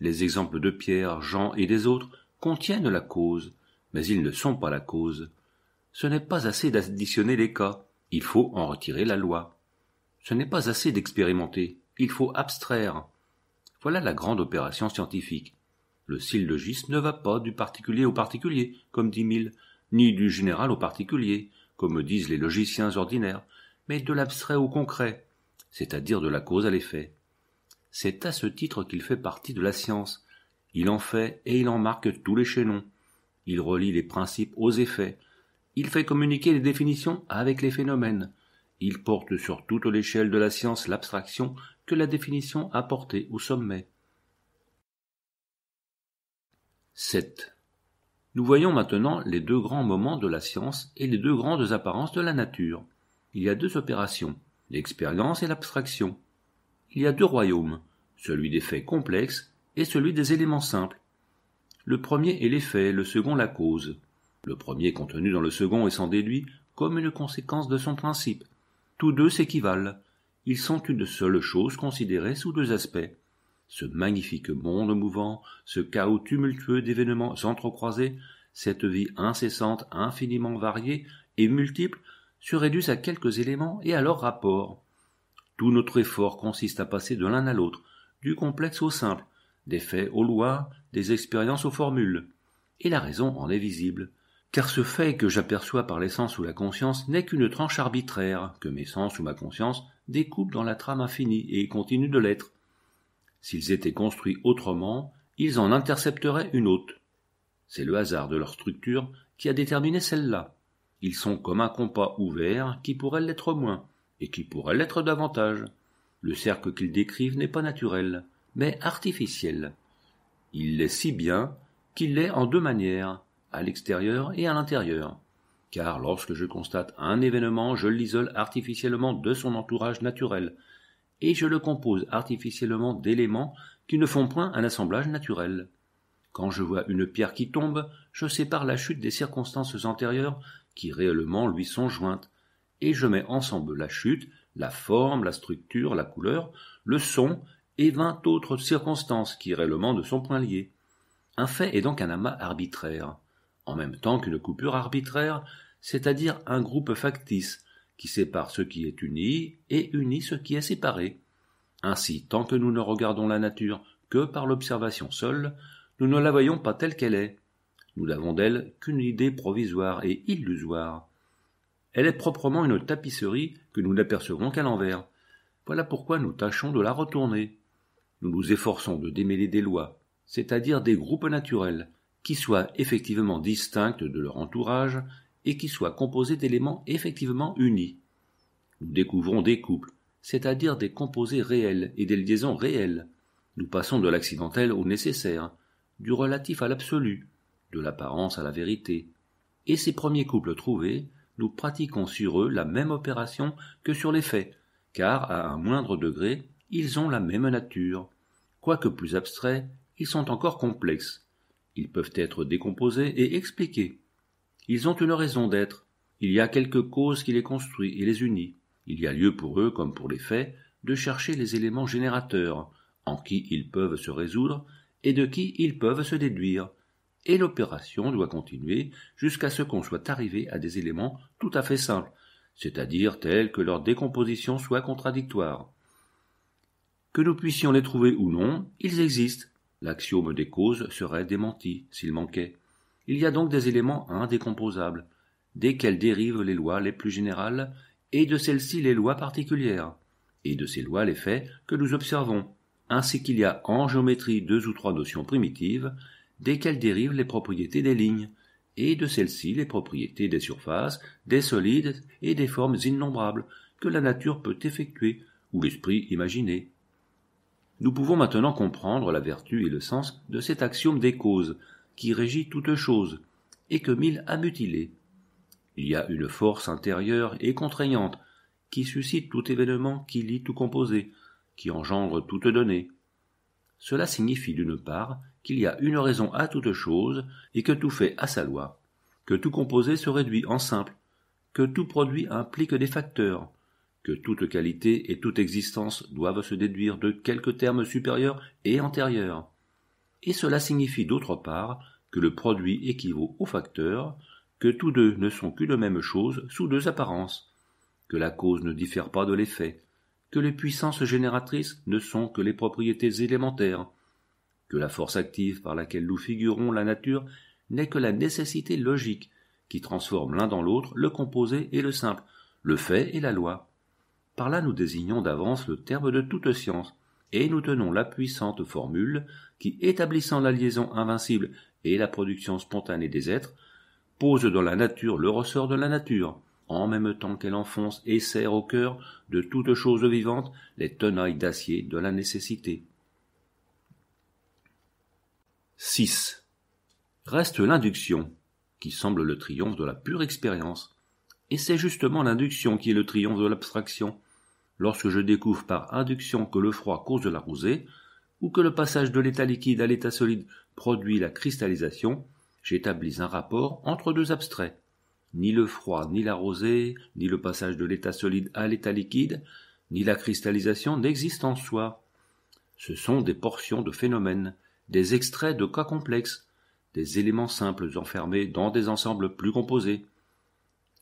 Les exemples de Pierre, Jean et des autres contiennent la cause, mais ils ne sont pas la cause. Ce n'est pas assez d'additionner les cas, il faut en retirer la loi. Ce n'est pas assez d'expérimenter, il faut abstraire. Voilà la grande opération scientifique. Le syllogisme ne va pas du particulier au particulier, comme dit Mill, ni du général au particulier, comme disent les logiciens ordinaires, mais de l'abstrait au concret, c'est-à-dire de la cause à l'effet. C'est à ce titre qu'il fait partie de la science. Il en fait et il en marque tous les chaînons. Il relie les principes aux effets, il fait communiquer les définitions avec les phénomènes. Il porte sur toute l'échelle de la science l'abstraction que la définition a portée au sommet. 7. Nous voyons maintenant les deux grands moments de la science et les deux grandes apparences de la nature. Il y a deux opérations, l'expérience et l'abstraction. Il y a deux royaumes, celui des faits complexes et celui des éléments simples. Le premier est l'effet, le second la cause. Le premier contenu dans le second et s'en déduit comme une conséquence de son principe. Tous deux s'équivalent. Ils sont une seule chose considérée sous deux aspects. Ce magnifique monde mouvant, ce chaos tumultueux d'événements entrecroisés, cette vie incessante, infiniment variée et multiple, se réduisent à quelques éléments et à leurs rapports. Tout notre effort consiste à passer de l'un à l'autre, du complexe au simple, des faits aux lois, des expériences aux formules. Et la raison en est visible car ce fait que j'aperçois par les sens ou la conscience n'est qu'une tranche arbitraire, que mes sens ou ma conscience découpent dans la trame infinie et continuent de l'être. S'ils étaient construits autrement, ils en intercepteraient une autre. C'est le hasard de leur structure qui a déterminé celle-là. Ils sont comme un compas ouvert qui pourrait l'être moins, et qui pourrait l'être davantage. Le cercle qu'ils décrivent n'est pas naturel, mais artificiel. Il l'est si bien qu'il l'est en deux manières, à l'extérieur et à l'intérieur. Car lorsque je constate un événement, je l'isole artificiellement de son entourage naturel, et je le compose artificiellement d'éléments qui ne font point un assemblage naturel. Quand je vois une pierre qui tombe, je sépare la chute des circonstances antérieures qui réellement lui sont jointes, et je mets ensemble la chute, la forme, la structure, la couleur, le son et vingt autres circonstances qui réellement ne sont point liées. Un fait est donc un amas arbitraire en même temps qu'une coupure arbitraire, c'est-à-dire un groupe factice, qui sépare ce qui est uni et unit ce qui est séparé. Ainsi, tant que nous ne regardons la nature que par l'observation seule, nous ne la voyons pas telle qu'elle est. Nous n'avons d'elle qu'une idée provisoire et illusoire. Elle est proprement une tapisserie que nous n'apercevons qu'à l'envers. Voilà pourquoi nous tâchons de la retourner. Nous nous efforçons de démêler des lois, c'est-à-dire des groupes naturels, qui soient effectivement distinctes de leur entourage et qui soient composés d'éléments effectivement unis. Nous découvrons des couples, c'est-à-dire des composés réels et des liaisons réelles. Nous passons de l'accidentel au nécessaire, du relatif à l'absolu, de l'apparence à la vérité. Et ces premiers couples trouvés, nous pratiquons sur eux la même opération que sur les faits, car à un moindre degré, ils ont la même nature. Quoique plus abstraits, ils sont encore complexes, ils peuvent être décomposés et expliqués. Ils ont une raison d'être. Il y a quelque cause qui les construit et les unit. Il y a lieu pour eux, comme pour les faits, de chercher les éléments générateurs, en qui ils peuvent se résoudre et de qui ils peuvent se déduire. Et l'opération doit continuer jusqu'à ce qu'on soit arrivé à des éléments tout à fait simples, c'est-à-dire tels que leur décomposition soit contradictoire. Que nous puissions les trouver ou non, ils existent, L'axiome des causes serait démenti s'il manquait. Il y a donc des éléments indécomposables, desquels dérivent les lois les plus générales, et de celles-ci les lois particulières, et de ces lois les faits que nous observons, ainsi qu'il y a en géométrie deux ou trois notions primitives, desquelles dérivent les propriétés des lignes, et de celles-ci les propriétés des surfaces, des solides et des formes innombrables que la nature peut effectuer ou l'esprit imaginer. Nous pouvons maintenant comprendre la vertu et le sens de cet axiome des causes, qui régit toute chose, et que mille a mutilé. Il y a une force intérieure et contraignante, qui suscite tout événement qui lie tout composé, qui engendre toute donnée. Cela signifie d'une part qu'il y a une raison à toute chose et que tout fait à sa loi, que tout composé se réduit en simple, que tout produit implique des facteurs, que toute qualité et toute existence doivent se déduire de quelque terme supérieur et antérieur. Et cela signifie d'autre part que le produit équivaut au facteur, que tous deux ne sont qu'une même chose sous deux apparences, que la cause ne diffère pas de l'effet, que les puissances génératrices ne sont que les propriétés élémentaires, que la force active par laquelle nous figurons la nature n'est que la nécessité logique qui transforme l'un dans l'autre le composé et le simple, le fait et la loi. Par là nous désignons d'avance le terme de toute science, et nous tenons la puissante formule qui, établissant la liaison invincible et la production spontanée des êtres, pose dans la nature le ressort de la nature, en même temps qu'elle enfonce et serre au cœur de toute chose vivante les tenailles d'acier de la nécessité. 6. Reste l'induction, qui semble le triomphe de la pure expérience. Et c'est justement l'induction qui est le triomphe de l'abstraction, lorsque je découvre par induction que le froid cause la rosée, ou que le passage de l'état liquide à l'état solide produit la cristallisation, j'établis un rapport entre deux abstraits. Ni le froid, ni la rosée, ni le passage de l'état solide à l'état liquide, ni la cristallisation n'existent en soi. Ce sont des portions de phénomènes, des extraits de cas complexes, des éléments simples enfermés dans des ensembles plus composés.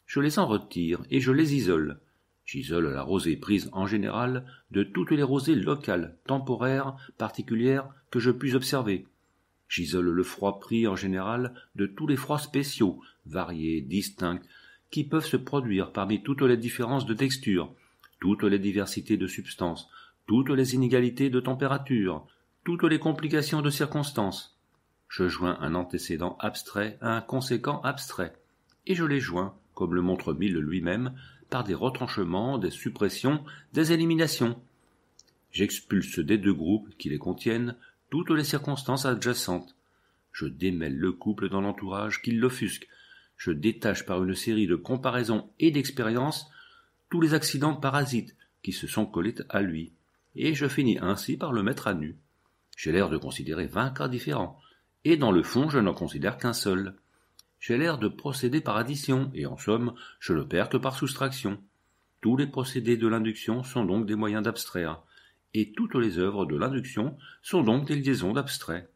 Je les en retire et je les isole, J'isole la rosée prise en général de toutes les rosées locales, temporaires, particulières que je puis observer. J'isole le froid pris en général de tous les froids spéciaux, variés, distincts, qui peuvent se produire parmi toutes les différences de texture, toutes les diversités de substances, toutes les inégalités de température, toutes les complications de circonstances. Je joins un antécédent abstrait à un conséquent abstrait, et je les joins, comme le montre Mill lui-même, par des retranchements, des suppressions, des éliminations. J'expulse des deux groupes qui les contiennent toutes les circonstances adjacentes. Je démêle le couple dans l'entourage qui l'offusque. Je détache par une série de comparaisons et d'expériences tous les accidents parasites qui se sont collés à lui. Et je finis ainsi par le mettre à nu. J'ai l'air de considérer vingt cas différents. Et dans le fond, je n'en considère qu'un seul j'ai l'air de procéder par addition, et en somme, je le perds que par soustraction. Tous les procédés de l'induction sont donc des moyens d'abstraire, et toutes les œuvres de l'induction sont donc des liaisons d'abstrait.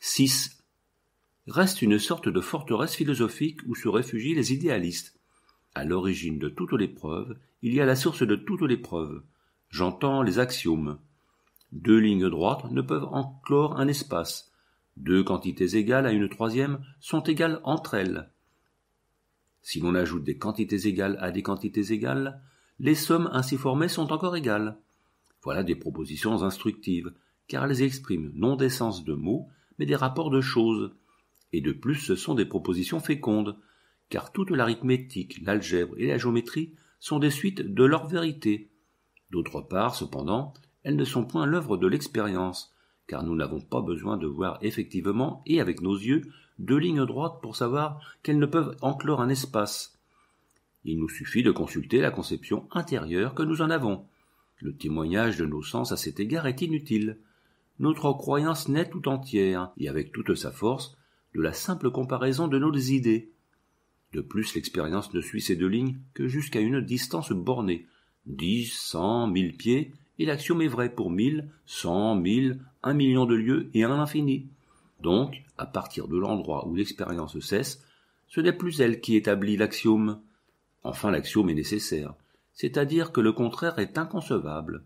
6. Reste une sorte de forteresse philosophique où se réfugient les idéalistes. À l'origine de toutes les preuves, il y a la source de toutes les preuves. J'entends les axiomes. Deux lignes droites ne peuvent enclore un espace deux quantités égales à une troisième sont égales entre elles. Si l'on ajoute des quantités égales à des quantités égales, les sommes ainsi formées sont encore égales. Voilà des propositions instructives, car elles expriment non des sens de mots, mais des rapports de choses. Et de plus, ce sont des propositions fécondes, car toute l'arithmétique, l'algèbre et la géométrie sont des suites de leur vérité. D'autre part, cependant, elles ne sont point l'œuvre de l'expérience, car nous n'avons pas besoin de voir effectivement et avec nos yeux deux lignes droites pour savoir qu'elles ne peuvent enclore un espace. Il nous suffit de consulter la conception intérieure que nous en avons. Le témoignage de nos sens à cet égard est inutile. Notre croyance naît tout entière, et avec toute sa force, de la simple comparaison de nos idées. De plus, l'expérience ne suit ces deux lignes que jusqu'à une distance bornée, dix, cent, mille pieds, et l'axiome est vrai pour mille, cent, mille, un million de lieux et un infini. Donc, à partir de l'endroit où l'expérience cesse, ce n'est plus elle qui établit l'axiome. Enfin, l'axiome est nécessaire, c'est-à-dire que le contraire est inconcevable.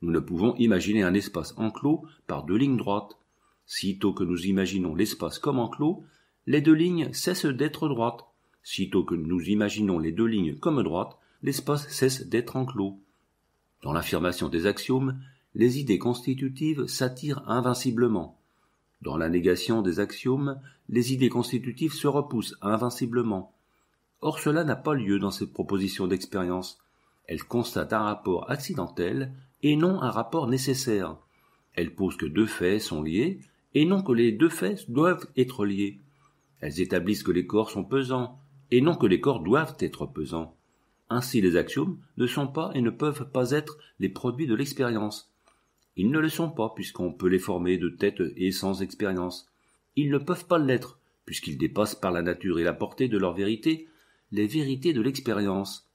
Nous ne pouvons imaginer un espace enclos par deux lignes droites. Sitôt que nous imaginons l'espace comme enclos, les deux lignes cessent d'être droites. Sitôt que nous imaginons les deux lignes comme droites, l'espace cesse d'être enclos. Dans l'affirmation des axiomes, les idées constitutives s'attirent invinciblement. Dans la négation des axiomes, les idées constitutives se repoussent invinciblement. Or cela n'a pas lieu dans cette proposition d'expérience. Elle constate un rapport accidentel et non un rapport nécessaire. Elle pose que deux faits sont liés et non que les deux faits doivent être liés. Elles établissent que les corps sont pesants et non que les corps doivent être pesants. Ainsi les axiomes ne sont pas et ne peuvent pas être les produits de l'expérience. Ils ne le sont pas puisqu'on peut les former de tête et sans expérience. Ils ne peuvent pas l'être puisqu'ils dépassent par la nature et la portée de leur vérité les vérités de l'expérience.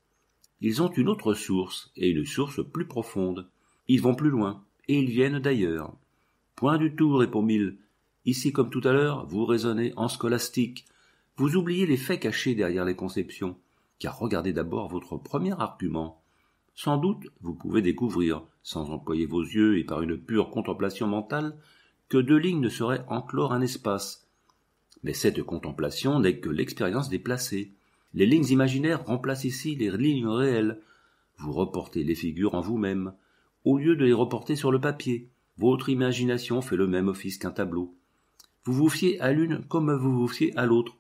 Ils ont une autre source et une source plus profonde. Ils vont plus loin et ils viennent d'ailleurs. Point du tout, répond Mille. Ici comme tout à l'heure, vous raisonnez en scolastique. Vous oubliez les faits cachés derrière les conceptions car regardez d'abord votre premier argument. Sans doute, vous pouvez découvrir, sans employer vos yeux et par une pure contemplation mentale, que deux lignes ne seraient enclore un espace. Mais cette contemplation n'est que l'expérience déplacée. Les lignes imaginaires remplacent ici les lignes réelles. Vous reportez les figures en vous-même, au lieu de les reporter sur le papier. Votre imagination fait le même office qu'un tableau. Vous vous fiez à l'une comme vous vous fiez à l'autre,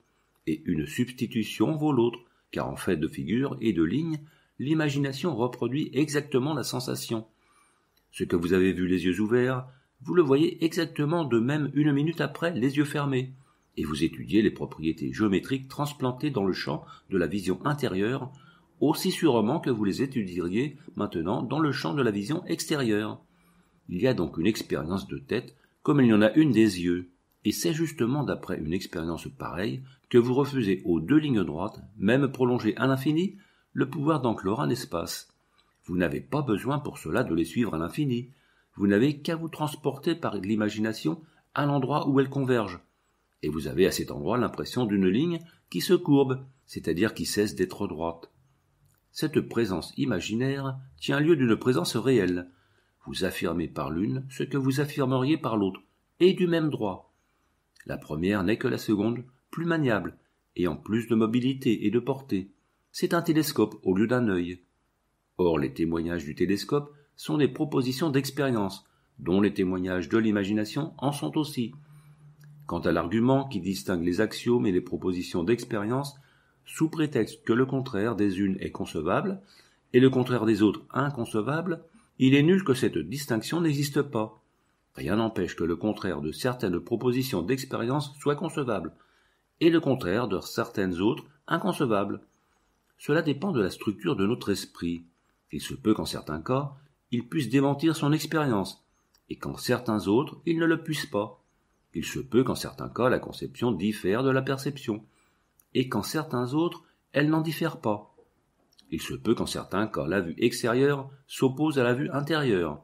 et une substitution vaut l'autre, car en fait de figures et de lignes, l'imagination reproduit exactement la sensation. Ce que vous avez vu les yeux ouverts, vous le voyez exactement de même une minute après les yeux fermés, et vous étudiez les propriétés géométriques transplantées dans le champ de la vision intérieure aussi sûrement que vous les étudieriez maintenant dans le champ de la vision extérieure. Il y a donc une expérience de tête comme il y en a une des yeux. Et c'est justement d'après une expérience pareille que vous refusez aux deux lignes droites, même prolongées à l'infini, le pouvoir d'enclore un espace. Vous n'avez pas besoin pour cela de les suivre à l'infini. Vous n'avez qu'à vous transporter par l'imagination à l'endroit où elles convergent. Et vous avez à cet endroit l'impression d'une ligne qui se courbe, c'est-à-dire qui cesse d'être droite. Cette présence imaginaire tient lieu d'une présence réelle. Vous affirmez par l'une ce que vous affirmeriez par l'autre, et du même droit. La première n'est que la seconde, plus maniable, ayant plus de mobilité et de portée. C'est un télescope au lieu d'un œil. Or, les témoignages du télescope sont des propositions d'expérience, dont les témoignages de l'imagination en sont aussi. Quant à l'argument qui distingue les axiomes et les propositions d'expérience, sous prétexte que le contraire des unes est concevable et le contraire des autres inconcevable, il est nul que cette distinction n'existe pas. Rien n'empêche que le contraire de certaines propositions d'expérience soit concevable, et le contraire de certaines autres inconcevable. Cela dépend de la structure de notre esprit. Il se peut qu'en certains cas, il puisse démentir son expérience, et qu'en certains autres, il ne le puisse pas. Il se peut qu'en certains cas, la conception diffère de la perception, et qu'en certains autres, elle n'en diffère pas. Il se peut qu'en certains cas, la vue extérieure s'oppose à la vue intérieure,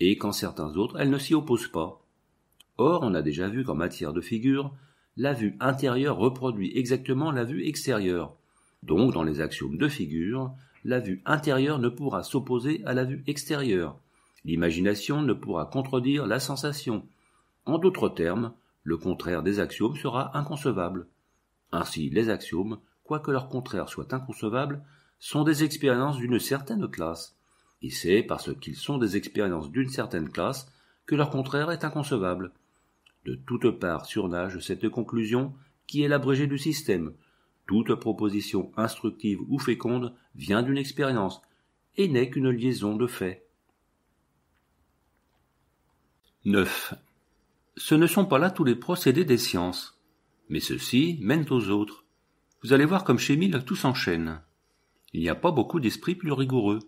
et qu'en certains autres elle ne s'y oppose pas. Or, on a déjà vu qu'en matière de figure, la vue intérieure reproduit exactement la vue extérieure. Donc, dans les axiomes de figure, la vue intérieure ne pourra s'opposer à la vue extérieure. L'imagination ne pourra contredire la sensation. En d'autres termes, le contraire des axiomes sera inconcevable. Ainsi, les axiomes, quoique leur contraire soit inconcevable, sont des expériences d'une certaine classe. Et c'est parce qu'ils sont des expériences d'une certaine classe que leur contraire est inconcevable. De toutes parts surnage cette conclusion qui est l'abrégé du système. Toute proposition instructive ou féconde vient d'une expérience et n'est qu'une liaison de faits. 9. Ce ne sont pas là tous les procédés des sciences, mais ceux-ci mènent aux autres. Vous allez voir comme chez Mill tout s'enchaîne. Il n'y a pas beaucoup d'esprits plus rigoureux.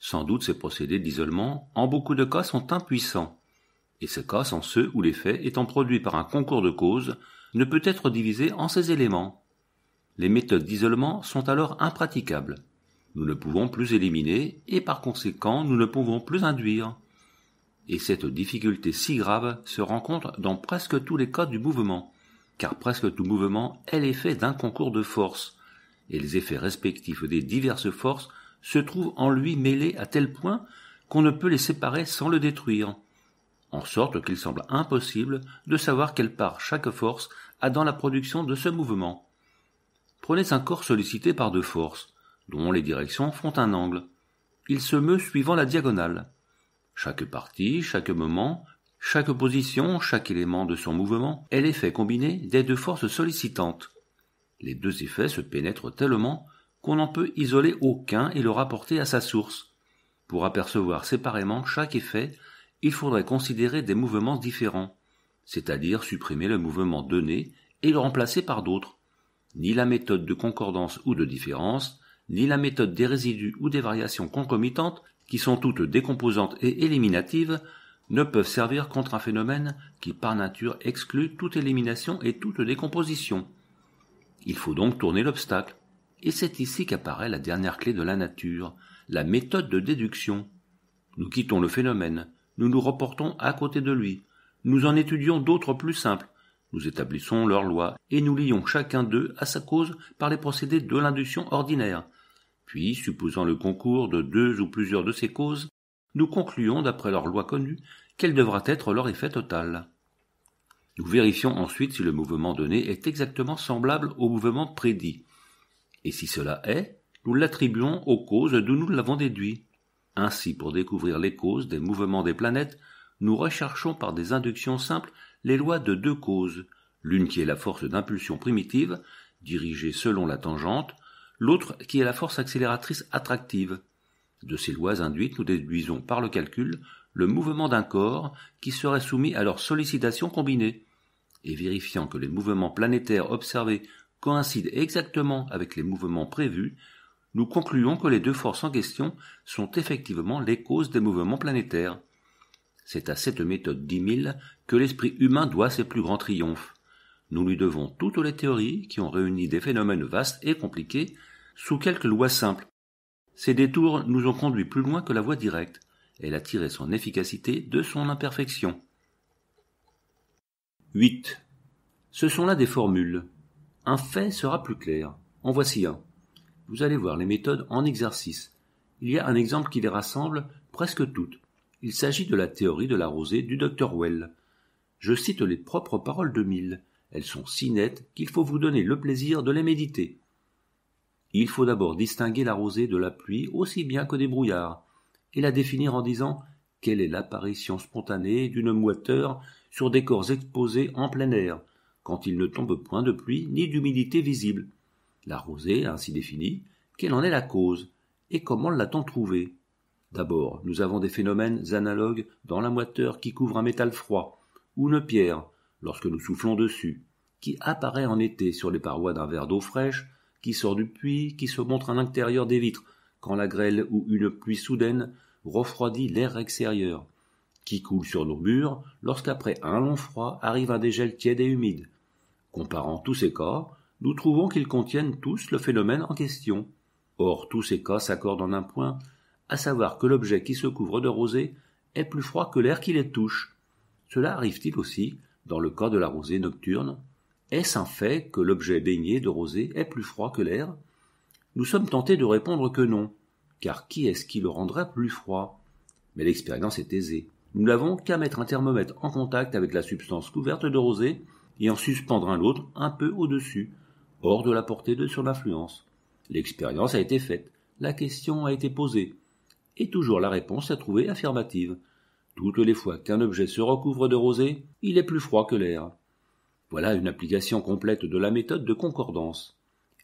Sans doute ces procédés d'isolement, en beaucoup de cas, sont impuissants, et ces cas sont ceux où l'effet étant produit par un concours de causes ne peut être divisé en ses éléments. Les méthodes d'isolement sont alors impraticables. Nous ne pouvons plus éliminer et par conséquent nous ne pouvons plus induire. Et cette difficulté si grave se rencontre dans presque tous les cas du mouvement, car presque tout mouvement est l'effet d'un concours de forces, et les effets respectifs des diverses forces se trouvent en lui mêlés à tel point qu'on ne peut les séparer sans le détruire, en sorte qu'il semble impossible de savoir quelle part chaque force a dans la production de ce mouvement. Prenez un corps sollicité par deux forces, dont les directions font un angle. Il se meut suivant la diagonale. Chaque partie, chaque moment, chaque position, chaque élément de son mouvement est l'effet combiné des deux forces sollicitantes. Les deux effets se pénètrent tellement qu'on n'en peut isoler aucun et le rapporter à sa source. Pour apercevoir séparément chaque effet, il faudrait considérer des mouvements différents, c'est-à-dire supprimer le mouvement donné et le remplacer par d'autres. Ni la méthode de concordance ou de différence, ni la méthode des résidus ou des variations concomitantes, qui sont toutes décomposantes et éliminatives, ne peuvent servir contre un phénomène qui par nature exclut toute élimination et toute décomposition. Il faut donc tourner l'obstacle, et c'est ici qu'apparaît la dernière clé de la nature, la méthode de déduction. Nous quittons le phénomène, nous nous reportons à côté de lui, nous en étudions d'autres plus simples, nous établissons leurs lois et nous lions chacun d'eux à sa cause par les procédés de l'induction ordinaire. Puis, supposant le concours de deux ou plusieurs de ces causes, nous concluons, d'après leurs lois connues, quel devra être leur effet total. Nous vérifions ensuite si le mouvement donné est exactement semblable au mouvement prédit. Et si cela est, nous l'attribuons aux causes d'où nous l'avons déduit. Ainsi, pour découvrir les causes des mouvements des planètes, nous recherchons par des inductions simples les lois de deux causes, l'une qui est la force d'impulsion primitive, dirigée selon la tangente, l'autre qui est la force accélératrice attractive. De ces lois induites, nous déduisons par le calcul le mouvement d'un corps qui serait soumis à leur sollicitation combinée. Et vérifiant que les mouvements planétaires observés coïncident exactement avec les mouvements prévus, nous concluons que les deux forces en question sont effectivement les causes des mouvements planétaires. C'est à cette méthode dix que l'esprit humain doit ses plus grands triomphes. Nous lui devons toutes les théories qui ont réuni des phénomènes vastes et compliqués sous quelques lois simples. Ces détours nous ont conduits plus loin que la voie directe. Elle a tiré son efficacité de son imperfection. 8. Ce sont là des formules un fait sera plus clair. En voici un. Vous allez voir les méthodes en exercice. Il y a un exemple qui les rassemble presque toutes. Il s'agit de la théorie de la rosée du docteur Well. Je cite les propres paroles de Mill. Elles sont si nettes qu'il faut vous donner le plaisir de les méditer. Il faut d'abord distinguer la rosée de la pluie aussi bien que des brouillards, et la définir en disant quelle est l'apparition spontanée d'une moiteur sur des corps exposés en plein air, quand il ne tombe point de pluie ni d'humidité visible. La rosée, ainsi définie, quelle en est la cause et comment l'a-t-on trouvée D'abord, nous avons des phénomènes analogues dans la moiteur qui couvre un métal froid, ou une pierre, lorsque nous soufflons dessus, qui apparaît en été sur les parois d'un verre d'eau fraîche, qui sort du puits, qui se montre à l'intérieur des vitres, quand la grêle ou une pluie soudaine refroidit l'air extérieur, qui coule sur nos murs, lorsqu'après un long froid arrive un dégel tiède et humide, Comparant tous ces cas, nous trouvons qu'ils contiennent tous le phénomène en question. Or, tous ces cas s'accordent en un point, à savoir que l'objet qui se couvre de rosée est plus froid que l'air qui les touche. Cela arrive-t-il aussi dans le cas de la rosée nocturne Est-ce un fait que l'objet baigné de rosée est plus froid que l'air Nous sommes tentés de répondre que non, car qui est-ce qui le rendrait plus froid Mais l'expérience est aisée. Nous n'avons qu'à mettre un thermomètre en contact avec la substance couverte de rosée et en suspendre un l'autre un peu au-dessus, hors de la portée de son influence. L'expérience a été faite, la question a été posée, et toujours la réponse a trouvé affirmative. Toutes les fois qu'un objet se recouvre de rosée, il est plus froid que l'air. Voilà une application complète de la méthode de concordance.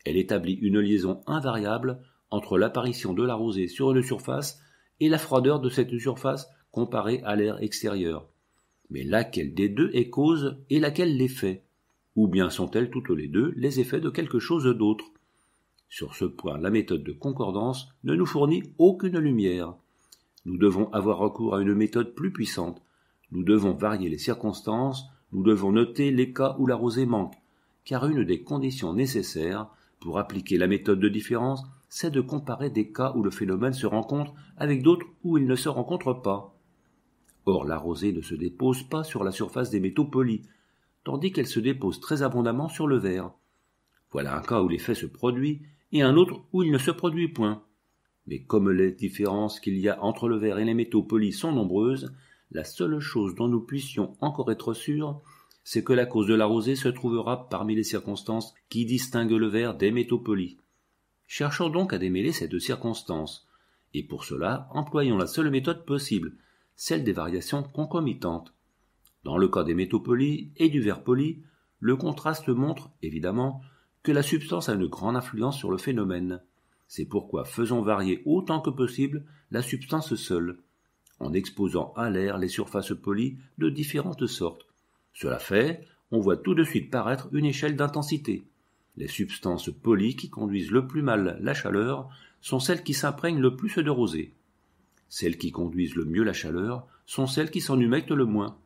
Elle établit une liaison invariable entre l'apparition de la rosée sur une surface et la froideur de cette surface comparée à l'air extérieur. Mais laquelle des deux est cause et laquelle l'effet Ou bien sont-elles toutes les deux les effets de quelque chose d'autre Sur ce point, la méthode de concordance ne nous fournit aucune lumière. Nous devons avoir recours à une méthode plus puissante. Nous devons varier les circonstances, nous devons noter les cas où la rosée manque, car une des conditions nécessaires pour appliquer la méthode de différence, c'est de comparer des cas où le phénomène se rencontre avec d'autres où il ne se rencontre pas. Or, la rosée ne se dépose pas sur la surface des métaux polis, tandis qu'elle se dépose très abondamment sur le verre. Voilà un cas où l'effet se produit, et un autre où il ne se produit point. Mais comme les différences qu'il y a entre le verre et les métaux polis sont nombreuses, la seule chose dont nous puissions encore être sûrs, c'est que la cause de la rosée se trouvera parmi les circonstances qui distinguent le verre des métaux polis. Cherchons donc à démêler ces deux circonstances, et pour cela employons la seule méthode possible, celle des variations concomitantes. Dans le cas des métaux polis et du verre poli, le contraste montre, évidemment, que la substance a une grande influence sur le phénomène. C'est pourquoi faisons varier autant que possible la substance seule, en exposant à l'air les surfaces polies de différentes sortes. Cela fait, on voit tout de suite paraître une échelle d'intensité. Les substances polies qui conduisent le plus mal la chaleur sont celles qui s'imprègnent le plus de rosée. Celles qui conduisent le mieux la chaleur sont celles qui s'en humectent le moins,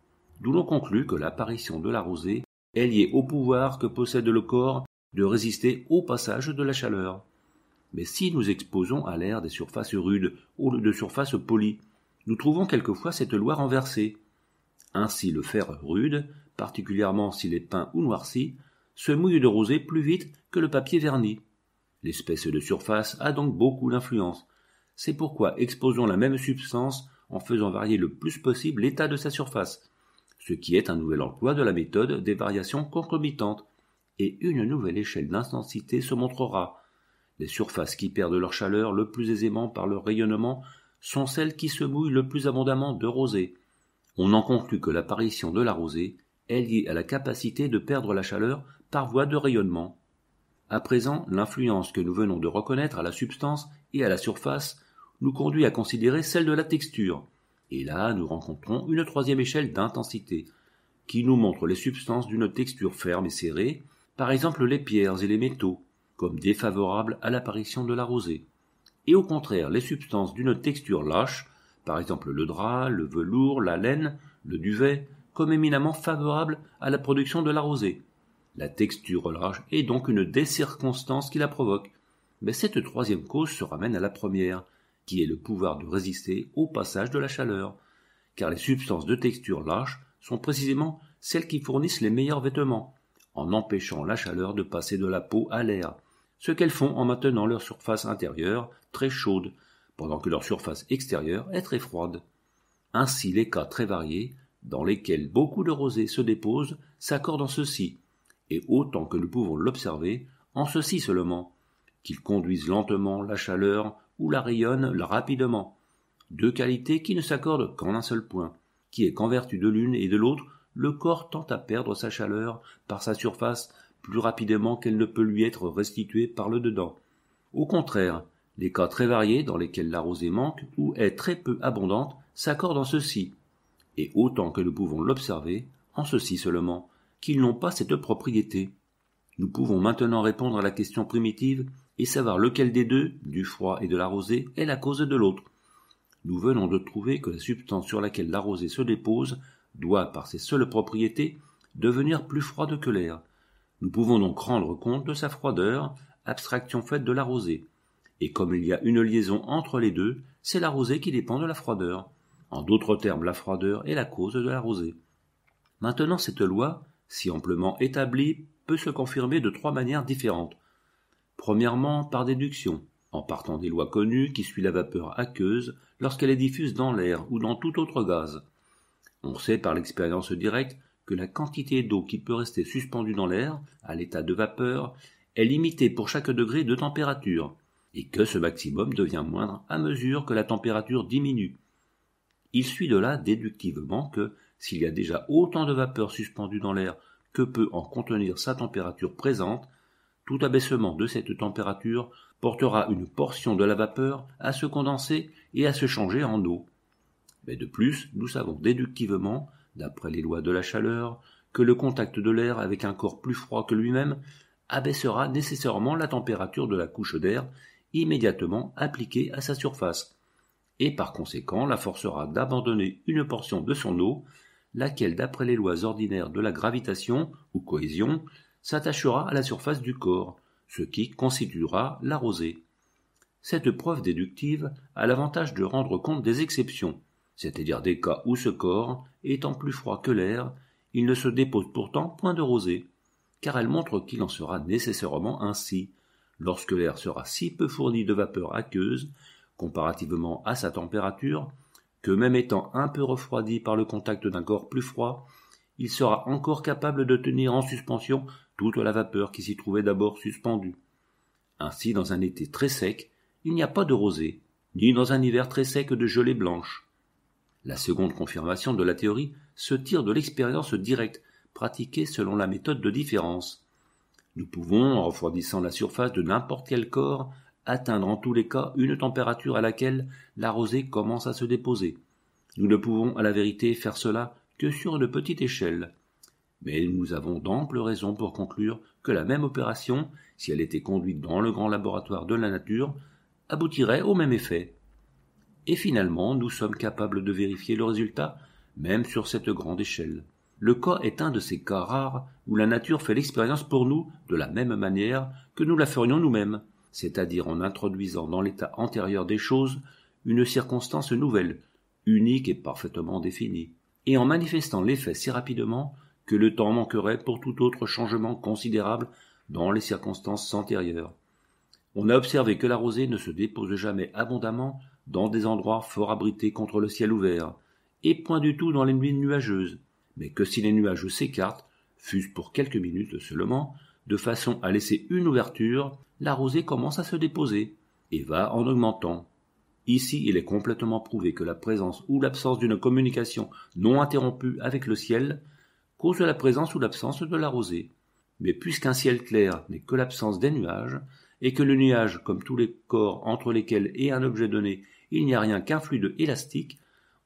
d'où l'on conclut que l'apparition de la rosée est liée au pouvoir que possède le corps de résister au passage de la chaleur. Mais si nous exposons à l'air des surfaces rudes ou de surfaces polies, nous trouvons quelquefois cette loi renversée. Ainsi le fer rude, particulièrement s'il est peint ou noirci, se mouille de rosée plus vite que le papier verni. L'espèce de surface a donc beaucoup d'influence, c'est pourquoi exposons la même substance en faisant varier le plus possible l'état de sa surface, ce qui est un nouvel emploi de la méthode des variations concomitantes, et une nouvelle échelle d'intensité se montrera. Les surfaces qui perdent leur chaleur le plus aisément par leur rayonnement sont celles qui se mouillent le plus abondamment de rosée. On en conclut que l'apparition de la rosée est liée à la capacité de perdre la chaleur par voie de rayonnement. À présent, l'influence que nous venons de reconnaître à la substance et à la surface nous conduit à considérer celle de la texture. Et là, nous rencontrons une troisième échelle d'intensité, qui nous montre les substances d'une texture ferme et serrée, par exemple les pierres et les métaux, comme défavorables à l'apparition de la rosée. Et au contraire, les substances d'une texture lâche, par exemple le drap, le velours, la laine, le duvet, comme éminemment favorables à la production de la rosée. La texture lâche est donc une des circonstances qui la provoque. Mais cette troisième cause se ramène à la première, qui est le pouvoir de résister au passage de la chaleur, car les substances de texture lâche sont précisément celles qui fournissent les meilleurs vêtements, en empêchant la chaleur de passer de la peau à l'air, ce qu'elles font en maintenant leur surface intérieure très chaude, pendant que leur surface extérieure est très froide. Ainsi les cas très variés, dans lesquels beaucoup de rosées se déposent, s'accordent en ceci, et autant que nous pouvons l'observer, en ceci seulement, qu'ils conduisent lentement la chaleur ou la rayonne rapidement. Deux qualités qui ne s'accordent qu'en un seul point, qui est qu'en vertu de l'une et de l'autre, le corps tend à perdre sa chaleur par sa surface plus rapidement qu'elle ne peut lui être restituée par le dedans. Au contraire, les cas très variés dans lesquels la rosée manque ou est très peu abondante s'accordent en ceci, et autant que nous pouvons l'observer, en ceci seulement, qu'ils n'ont pas cette propriété. Nous pouvons maintenant répondre à la question primitive et savoir lequel des deux, du froid et de la rosée, est la cause de l'autre. Nous venons de trouver que la substance sur laquelle la rosée se dépose doit, par ses seules propriétés, devenir plus froide que l'air. Nous pouvons donc rendre compte de sa froideur, abstraction faite de la rosée. Et comme il y a une liaison entre les deux, c'est la rosée qui dépend de la froideur. En d'autres termes, la froideur est la cause de la rosée. Maintenant, cette loi, si amplement établie, peut se confirmer de trois manières différentes. Premièrement, par déduction, en partant des lois connues qui suivent la vapeur aqueuse lorsqu'elle est diffuse dans l'air ou dans tout autre gaz. On sait par l'expérience directe que la quantité d'eau qui peut rester suspendue dans l'air, à l'état de vapeur, est limitée pour chaque degré de température, et que ce maximum devient moindre à mesure que la température diminue. Il suit de là déductivement que, s'il y a déjà autant de vapeur suspendue dans l'air que peut en contenir sa température présente, tout abaissement de cette température portera une portion de la vapeur à se condenser et à se changer en eau. Mais de plus, nous savons déductivement, d'après les lois de la chaleur, que le contact de l'air avec un corps plus froid que lui-même abaissera nécessairement la température de la couche d'air immédiatement appliquée à sa surface, et par conséquent la forcera d'abandonner une portion de son eau, laquelle d'après les lois ordinaires de la gravitation ou cohésion s'attachera à la surface du corps, ce qui constituera la rosée. Cette preuve déductive a l'avantage de rendre compte des exceptions, c'est-à-dire des cas où ce corps, étant plus froid que l'air, il ne se dépose pourtant point de rosée, car elle montre qu'il en sera nécessairement ainsi, lorsque l'air sera si peu fourni de vapeur aqueuse, comparativement à sa température, que même étant un peu refroidi par le contact d'un corps plus froid, il sera encore capable de tenir en suspension toute la vapeur qui s'y trouvait d'abord suspendue. Ainsi, dans un été très sec, il n'y a pas de rosée, ni dans un hiver très sec de gelée blanche. La seconde confirmation de la théorie se tire de l'expérience directe, pratiquée selon la méthode de différence. Nous pouvons, en refroidissant la surface de n'importe quel corps, atteindre en tous les cas une température à laquelle la rosée commence à se déposer. Nous ne pouvons, à la vérité, faire cela que sur une petite échelle, mais nous avons d'amples raisons pour conclure que la même opération, si elle était conduite dans le grand laboratoire de la nature, aboutirait au même effet. Et finalement, nous sommes capables de vérifier le résultat, même sur cette grande échelle. Le cas est un de ces cas rares où la nature fait l'expérience pour nous de la même manière que nous la ferions nous-mêmes, c'est-à-dire en introduisant dans l'état antérieur des choses une circonstance nouvelle, unique et parfaitement définie, et en manifestant l'effet si rapidement que le temps manquerait pour tout autre changement considérable dans les circonstances antérieures. On a observé que la rosée ne se dépose jamais abondamment dans des endroits fort abrités contre le ciel ouvert, et point du tout dans les nuits nuageuses, mais que si les nuages s'écartent, fût-ce pour quelques minutes seulement, de façon à laisser une ouverture, la rosée commence à se déposer, et va en augmentant. Ici, il est complètement prouvé que la présence ou l'absence d'une communication non interrompue avec le ciel cause de la présence ou l'absence de la rosée. Mais puisqu'un ciel clair n'est que l'absence des nuages, et que le nuage, comme tous les corps entre lesquels est un objet donné, il n'y a rien qu'un fluide élastique,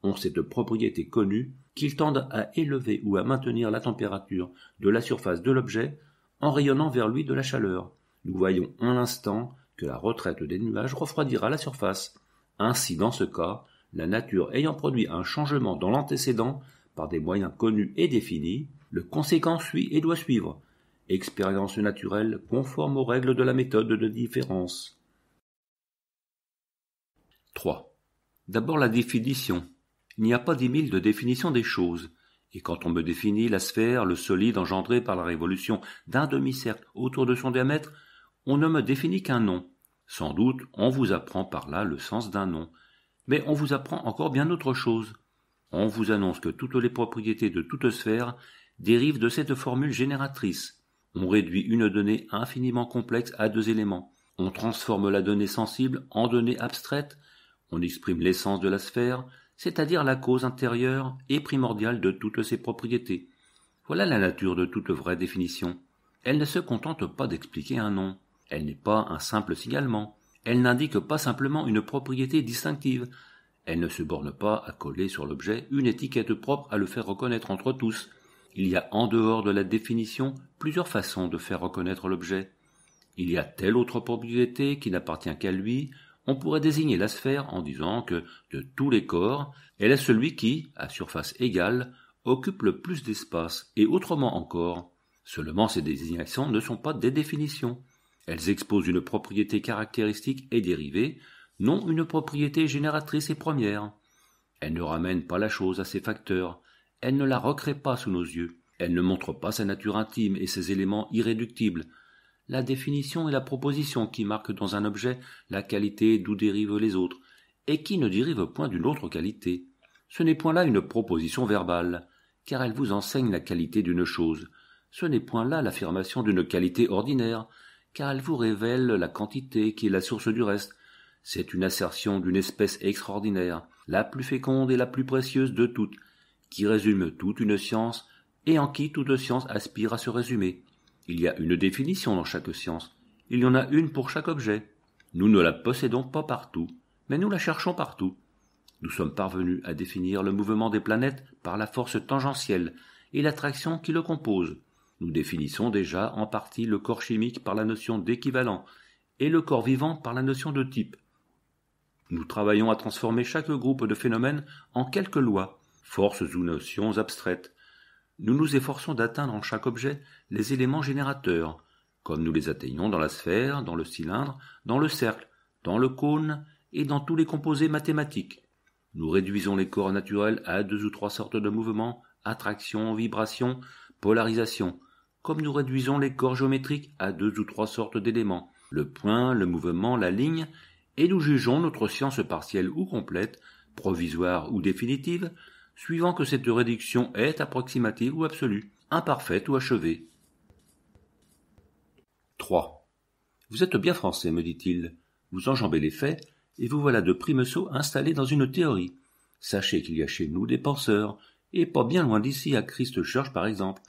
ont cette propriété connue qu'ils tendent à élever ou à maintenir la température de la surface de l'objet en rayonnant vers lui de la chaleur. Nous voyons en l'instant que la retraite des nuages refroidira la surface. Ainsi, dans ce cas, la nature ayant produit un changement dans l'antécédent, par des moyens connus et définis, le conséquent suit et doit suivre. Expérience naturelle conforme aux règles de la méthode de différence. 3. D'abord la définition. Il n'y a pas dix mille de définition des choses. Et quand on me définit la sphère, le solide engendré par la révolution d'un demi-cercle autour de son diamètre, on ne me définit qu'un nom. Sans doute, on vous apprend par là le sens d'un nom. Mais on vous apprend encore bien autre chose on vous annonce que toutes les propriétés de toute sphère dérivent de cette formule génératrice. On réduit une donnée infiniment complexe à deux éléments. On transforme la donnée sensible en donnée abstraite. On exprime l'essence de la sphère, c'est-à-dire la cause intérieure et primordiale de toutes ses propriétés. Voilà la nature de toute vraie définition. Elle ne se contente pas d'expliquer un nom. Elle n'est pas un simple signalement. Elle n'indique pas simplement une propriété distinctive, elle ne se borne pas à coller sur l'objet une étiquette propre à le faire reconnaître entre tous. Il y a en dehors de la définition plusieurs façons de faire reconnaître l'objet. Il y a telle autre propriété qui n'appartient qu'à lui. On pourrait désigner la sphère en disant que, de tous les corps, elle est celui qui, à surface égale, occupe le plus d'espace, et autrement encore. Seulement ces désignations ne sont pas des définitions. Elles exposent une propriété caractéristique et dérivée, non une propriété génératrice et première. Elle ne ramène pas la chose à ses facteurs, elle ne la recrée pas sous nos yeux, elle ne montre pas sa nature intime et ses éléments irréductibles. La définition est la proposition qui marque dans un objet la qualité d'où dérivent les autres, et qui ne dérive point d'une autre qualité. Ce n'est point là une proposition verbale, car elle vous enseigne la qualité d'une chose. Ce n'est point là l'affirmation d'une qualité ordinaire, car elle vous révèle la quantité qui est la source du reste, c'est une assertion d'une espèce extraordinaire, la plus féconde et la plus précieuse de toutes, qui résume toute une science et en qui toute science aspire à se résumer. Il y a une définition dans chaque science, il y en a une pour chaque objet. Nous ne la possédons pas partout, mais nous la cherchons partout. Nous sommes parvenus à définir le mouvement des planètes par la force tangentielle et l'attraction qui le compose. Nous définissons déjà en partie le corps chimique par la notion d'équivalent et le corps vivant par la notion de type. Nous travaillons à transformer chaque groupe de phénomènes en quelques lois, forces ou notions abstraites. Nous nous efforçons d'atteindre en chaque objet les éléments générateurs, comme nous les atteignons dans la sphère, dans le cylindre, dans le cercle, dans le cône et dans tous les composés mathématiques. Nous réduisons les corps naturels à deux ou trois sortes de mouvements, attraction, vibration, polarisation, comme nous réduisons les corps géométriques à deux ou trois sortes d'éléments, le point, le mouvement, la ligne et nous jugeons notre science partielle ou complète, provisoire ou définitive, suivant que cette réduction est approximative ou absolue, imparfaite ou achevée. 3. Vous êtes bien français, me dit-il. Vous enjambez les faits, et vous voilà de prime saut installé dans une théorie. Sachez qu'il y a chez nous des penseurs, et pas bien loin d'ici, à Christchurch par exemple.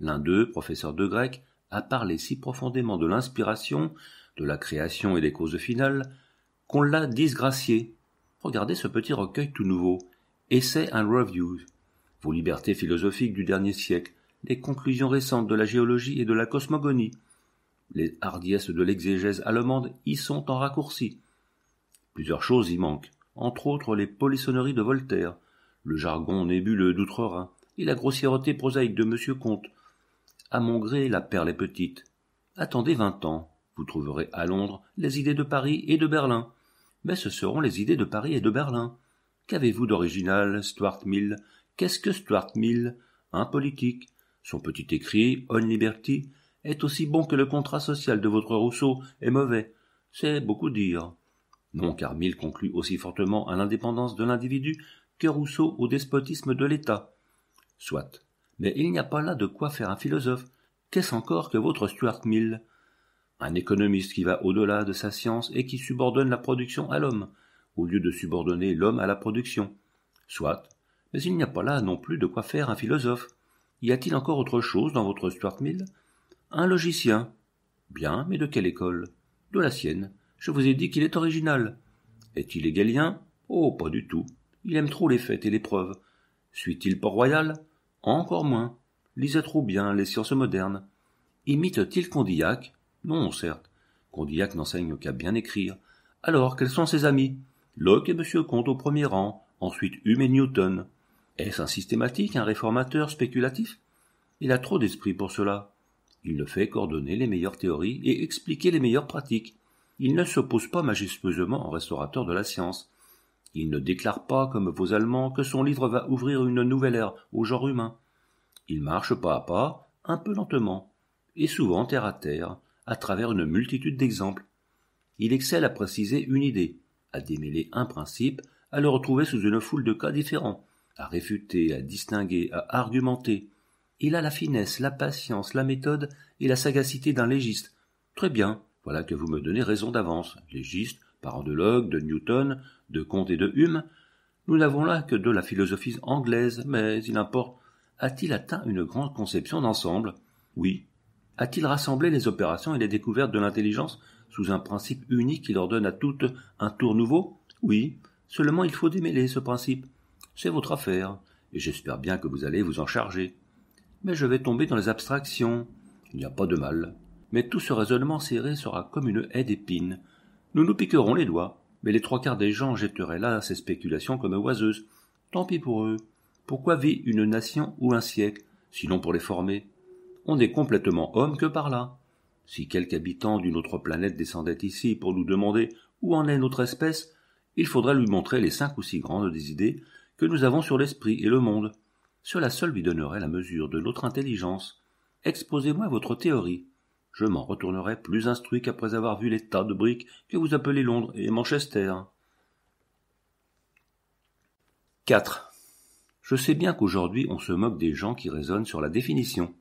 L'un d'eux, professeur de grec, a parlé si profondément de l'inspiration, de la création et des causes finales, qu'on l'a disgracié. Regardez ce petit recueil tout nouveau, Essai un Review. vos libertés philosophiques du dernier siècle, les conclusions récentes de la géologie et de la cosmogonie. Les hardiesses de l'exégèse allemande y sont en raccourci. Plusieurs choses y manquent, entre autres les polissonneries de Voltaire, le jargon nébuleux d'Outre-Rhin et la grossièreté prosaïque de Monsieur Comte. À mon gré, la perle est petite. Attendez vingt ans, vous trouverez à Londres les idées de Paris et de Berlin, mais ce seront les idées de Paris et de Berlin. Qu'avez-vous d'original, Stuart Mill Qu'est-ce que Stuart Mill Un politique. Son petit écrit, On Liberty, est aussi bon que le contrat social de votre Rousseau est mauvais. C'est beaucoup dire. Non, car Mill conclut aussi fortement à l'indépendance de l'individu que Rousseau au despotisme de l'État. Soit. Mais il n'y a pas là de quoi faire un philosophe. Qu'est-ce encore que votre Stuart Mill un économiste qui va au-delà de sa science et qui subordonne la production à l'homme, au lieu de subordonner l'homme à la production. Soit, mais il n'y a pas là non plus de quoi faire un philosophe. Y a-t-il encore autre chose dans votre Stuart Mill Un logicien. Bien, mais de quelle école De la sienne. Je vous ai dit qu'il est original. Est-il égalien Oh, pas du tout. Il aime trop les fêtes et les preuves. Suit-il Port-Royal Encore moins. Lisez trop bien les sciences modernes. Imite-t-il Condillac non, certes. Condillac n'enseigne qu'à bien écrire. Alors, quels sont ses amis Locke et M. Comte au premier rang, ensuite Hume et Newton. Est-ce un systématique, un réformateur spéculatif Il a trop d'esprit pour cela. Il ne fait qu'ordonner les meilleures théories et expliquer les meilleures pratiques. Il ne s'oppose pas majestueusement en restaurateur de la science. Il ne déclare pas, comme vos Allemands, que son livre va ouvrir une nouvelle ère au genre humain. Il marche pas à pas, un peu lentement, et souvent terre à terre, à travers une multitude d'exemples. Il excelle à préciser une idée, à démêler un principe, à le retrouver sous une foule de cas différents, à réfuter, à distinguer, à argumenter. Il a la finesse, la patience, la méthode et la sagacité d'un légiste. Très bien, voilà que vous me donnez raison d'avance. Légiste, parent de Locke, de Newton, de Comte et de Hume. Nous n'avons là que de la philosophie anglaise, mais il importe. A-t-il atteint une grande conception d'ensemble Oui, a-t-il rassemblé les opérations et les découvertes de l'intelligence sous un principe unique qui leur donne à toutes un tour nouveau Oui, seulement il faut démêler ce principe. C'est votre affaire, et j'espère bien que vous allez vous en charger. Mais je vais tomber dans les abstractions. Il n'y a pas de mal. Mais tout ce raisonnement serré sera comme une haie d'épines. Nous nous piquerons les doigts, mais les trois quarts des gens jetteraient là ces spéculations comme oiseuses. Tant pis pour eux. Pourquoi vit une nation ou un siècle, sinon pour les former on n'est complètement homme que par là. Si quelque habitant d'une autre planète descendait ici pour nous demander où en est notre espèce, il faudrait lui montrer les cinq ou six grandes des idées que nous avons sur l'esprit et le monde. Cela seul lui donnerait la mesure de notre intelligence. Exposez-moi votre théorie. Je m'en retournerai plus instruit qu'après avoir vu les tas de briques que vous appelez Londres et Manchester. 4. Je sais bien qu'aujourd'hui on se moque des gens qui raisonnent sur la définition.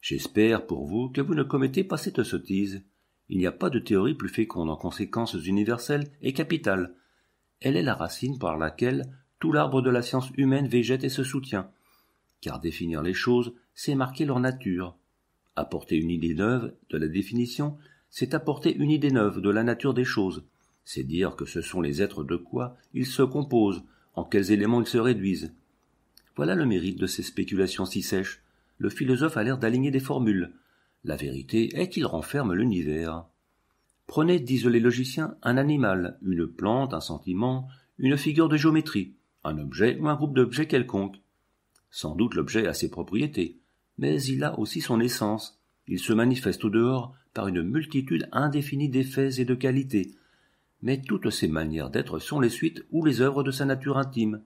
J'espère pour vous que vous ne commettez pas cette sottise. Il n'y a pas de théorie plus féconde en conséquences universelles et capitales. Elle est la racine par laquelle tout l'arbre de la science humaine végète et se soutient. Car définir les choses, c'est marquer leur nature. Apporter une idée neuve de la définition, c'est apporter une idée neuve de la nature des choses. C'est dire que ce sont les êtres de quoi ils se composent, en quels éléments ils se réduisent. Voilà le mérite de ces spéculations si sèches, le philosophe a l'air d'aligner des formules. La vérité est qu'il renferme l'univers. Prenez, disent les logiciens, un animal, une plante, un sentiment, une figure de géométrie, un objet ou un groupe d'objets quelconques. Sans doute l'objet a ses propriétés, mais il a aussi son essence. Il se manifeste au dehors par une multitude indéfinie d'effets et de qualités. Mais toutes ces manières d'être sont les suites ou les œuvres de sa nature intime.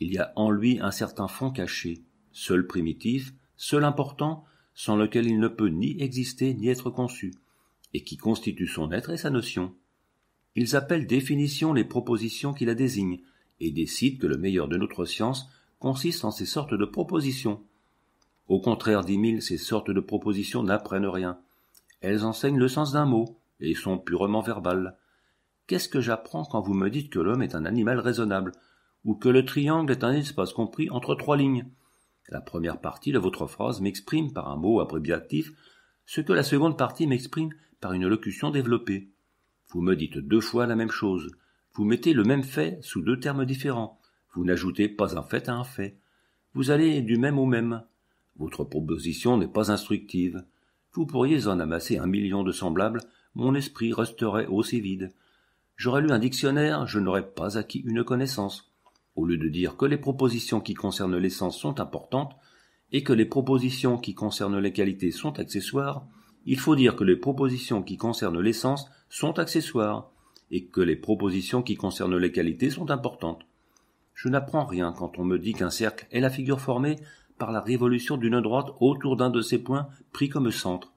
Il y a en lui un certain fond caché, seul primitif, seul important, sans lequel il ne peut ni exister ni être conçu, et qui constitue son être et sa notion. Ils appellent définition les propositions qui la désignent, et décident que le meilleur de notre science consiste en ces sortes de propositions. Au contraire Mille, ces sortes de propositions n'apprennent rien. Elles enseignent le sens d'un mot, et sont purement verbales. Qu'est-ce que j'apprends quand vous me dites que l'homme est un animal raisonnable, ou que le triangle est un espace compris entre trois lignes la première partie de votre phrase m'exprime par un mot abréviatif ce que la seconde partie m'exprime par une locution développée. Vous me dites deux fois la même chose. Vous mettez le même fait sous deux termes différents. Vous n'ajoutez pas un fait à un fait. Vous allez du même au même. Votre proposition n'est pas instructive. Vous pourriez en amasser un million de semblables, mon esprit resterait aussi vide. J'aurais lu un dictionnaire, je n'aurais pas acquis une connaissance au lieu de dire que les propositions qui concernent l'essence sont importantes et que les propositions qui concernent les qualités sont accessoires, il faut dire que les propositions qui concernent l'essence sont accessoires et que les propositions qui concernent les qualités sont importantes. Je n'apprends rien quand on me dit qu'un cercle est la figure formée par la révolution d'une droite autour d'un de ses points pris comme centre.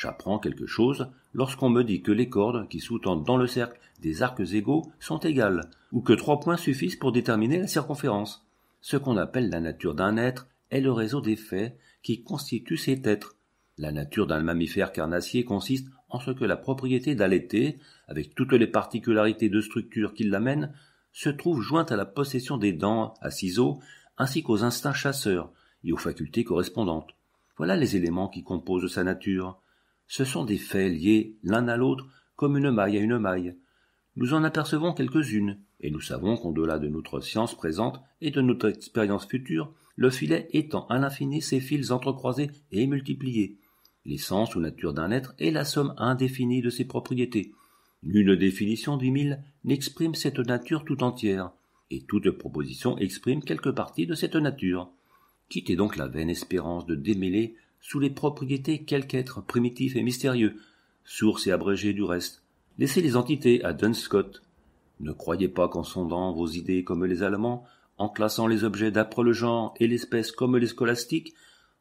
J'apprends quelque chose lorsqu'on me dit que les cordes qui sous-tendent dans le cercle des arcs égaux sont égales, ou que trois points suffisent pour déterminer la circonférence. Ce qu'on appelle la nature d'un être est le réseau des faits qui constituent cet être. La nature d'un mammifère carnassier consiste en ce que la propriété d'allaiter, avec toutes les particularités de structure qui l'amènent, se trouve jointe à la possession des dents à ciseaux, ainsi qu'aux instincts chasseurs et aux facultés correspondantes. Voilà les éléments qui composent sa nature. Ce sont des faits liés l'un à l'autre comme une maille à une maille. Nous en apercevons quelques-unes, et nous savons qu'au-delà de notre science présente et de notre expérience future, le filet étend à l'infini ses fils entrecroisés et multipliés. L'essence ou nature d'un être est la somme indéfinie de ses propriétés. Nulle définition du mille n'exprime cette nature tout entière, et toute proposition exprime quelque partie de cette nature. Quittez donc la vaine espérance de démêler sous les propriétés quelque être primitif et mystérieux, source et abrégé du reste. Laissez les entités à Dunscott. Ne croyez pas qu'en sondant vos idées comme les Allemands, en classant les objets d'après le genre et l'espèce comme les scolastiques,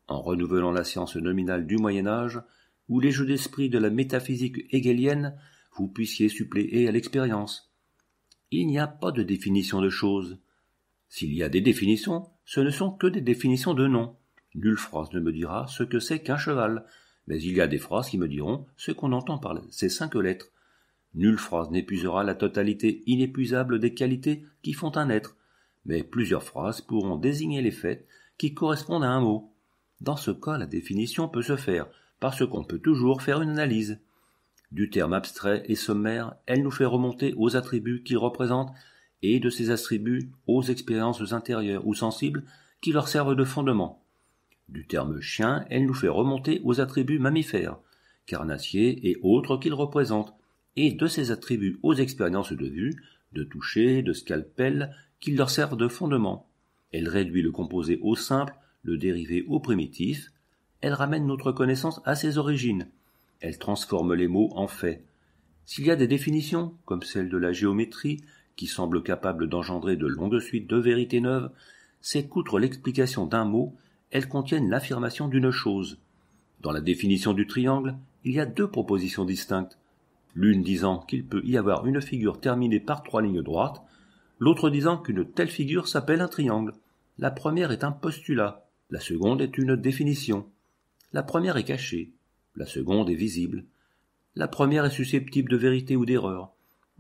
en renouvelant la science nominale du Moyen Âge, ou les jeux d'esprit de la métaphysique hegelienne, vous puissiez suppléer à l'expérience. Il n'y a pas de définition de choses. S'il y a des définitions, ce ne sont que des définitions de noms. Nulle phrase ne me dira ce que c'est qu'un cheval, mais il y a des phrases qui me diront ce qu'on entend par ces cinq lettres. Nulle phrase n'épuisera la totalité inépuisable des qualités qui font un être, mais plusieurs phrases pourront désigner les faits qui correspondent à un mot. Dans ce cas, la définition peut se faire, parce qu'on peut toujours faire une analyse. Du terme abstrait et sommaire, elle nous fait remonter aux attributs qu'il représente et de ces attributs aux expériences intérieures ou sensibles qui leur servent de fondement. Du terme chien, elle nous fait remonter aux attributs mammifères, carnassiers et autres qu'il représente, et de ces attributs aux expériences de vue, de toucher, de scalpel, qu'ils leur servent de fondement. Elle réduit le composé au simple, le dérivé au primitif, elle ramène notre connaissance à ses origines, elle transforme les mots en faits. S'il y a des définitions, comme celle de la géométrie, qui semblent capables d'engendrer de longues suites de vérités neuves, c'est qu'outre l'explication d'un mot, elles contiennent l'affirmation d'une chose. Dans la définition du triangle, il y a deux propositions distinctes, l'une disant qu'il peut y avoir une figure terminée par trois lignes droites, l'autre disant qu'une telle figure s'appelle un triangle. La première est un postulat, la seconde est une définition. La première est cachée, la seconde est visible. La première est susceptible de vérité ou d'erreur,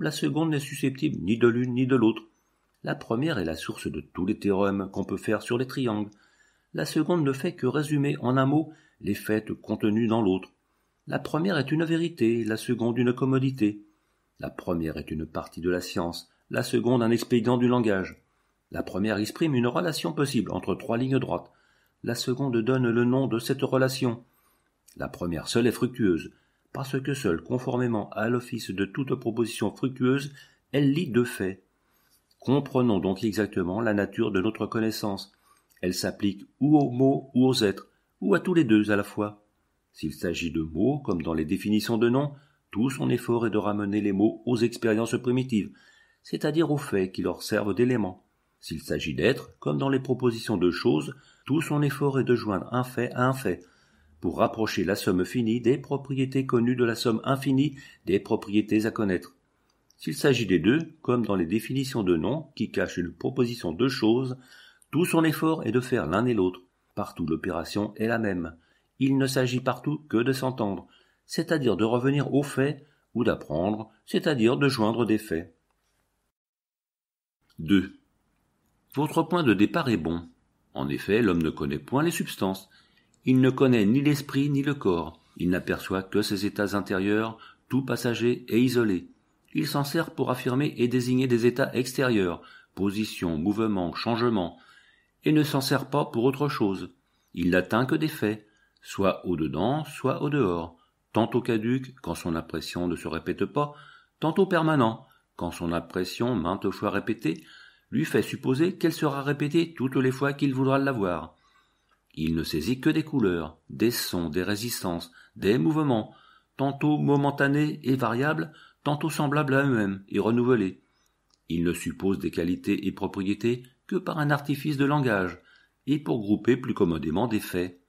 la seconde n'est susceptible ni de l'une ni de l'autre. La première est la source de tous les théorèmes qu'on peut faire sur les triangles, la seconde ne fait que résumer en un mot les faits contenus dans l'autre. La première est une vérité, la seconde une commodité. La première est une partie de la science, la seconde un expédient du langage. La première exprime une relation possible entre trois lignes droites. La seconde donne le nom de cette relation. La première seule est fructueuse, parce que seule, conformément à l'office de toute proposition fructueuse, elle lit de faits. Comprenons donc exactement la nature de notre connaissance. Elle s'applique ou aux mots ou aux êtres, ou à tous les deux à la fois. S'il s'agit de mots, comme dans les définitions de noms, tout son effort est de ramener les mots aux expériences primitives, c'est-à-dire aux faits qui leur servent d'éléments. S'il s'agit d'êtres, comme dans les propositions de choses, tout son effort est de joindre un fait à un fait, pour rapprocher la somme finie des propriétés connues de la somme infinie des propriétés à connaître. S'il s'agit des deux, comme dans les définitions de noms qui cachent une proposition de choses, tout son effort est de faire l'un et l'autre. Partout l'opération est la même. Il ne s'agit partout que de s'entendre, c'est-à-dire de revenir aux faits ou d'apprendre, c'est-à-dire de joindre des faits. 2. Votre point de départ est bon. En effet, l'homme ne connaît point les substances. Il ne connaît ni l'esprit ni le corps. Il n'aperçoit que ses états intérieurs, tout passagers et isolés. Il s'en sert pour affirmer et désigner des états extérieurs, position, mouvement, changement, et ne s'en sert pas pour autre chose. Il n'atteint que des faits, soit au dedans, soit au dehors, tantôt caduques, quand son impression ne se répète pas, tantôt permanent quand son impression maintes fois répétée lui fait supposer qu'elle sera répétée toutes les fois qu'il voudra l'avoir. Il ne saisit que des couleurs, des sons, des résistances, des mouvements, tantôt momentanés et variables, tantôt semblables à eux-mêmes et renouvelés. Il ne suppose des qualités et propriétés que par un artifice de langage, et pour grouper plus commodément des faits.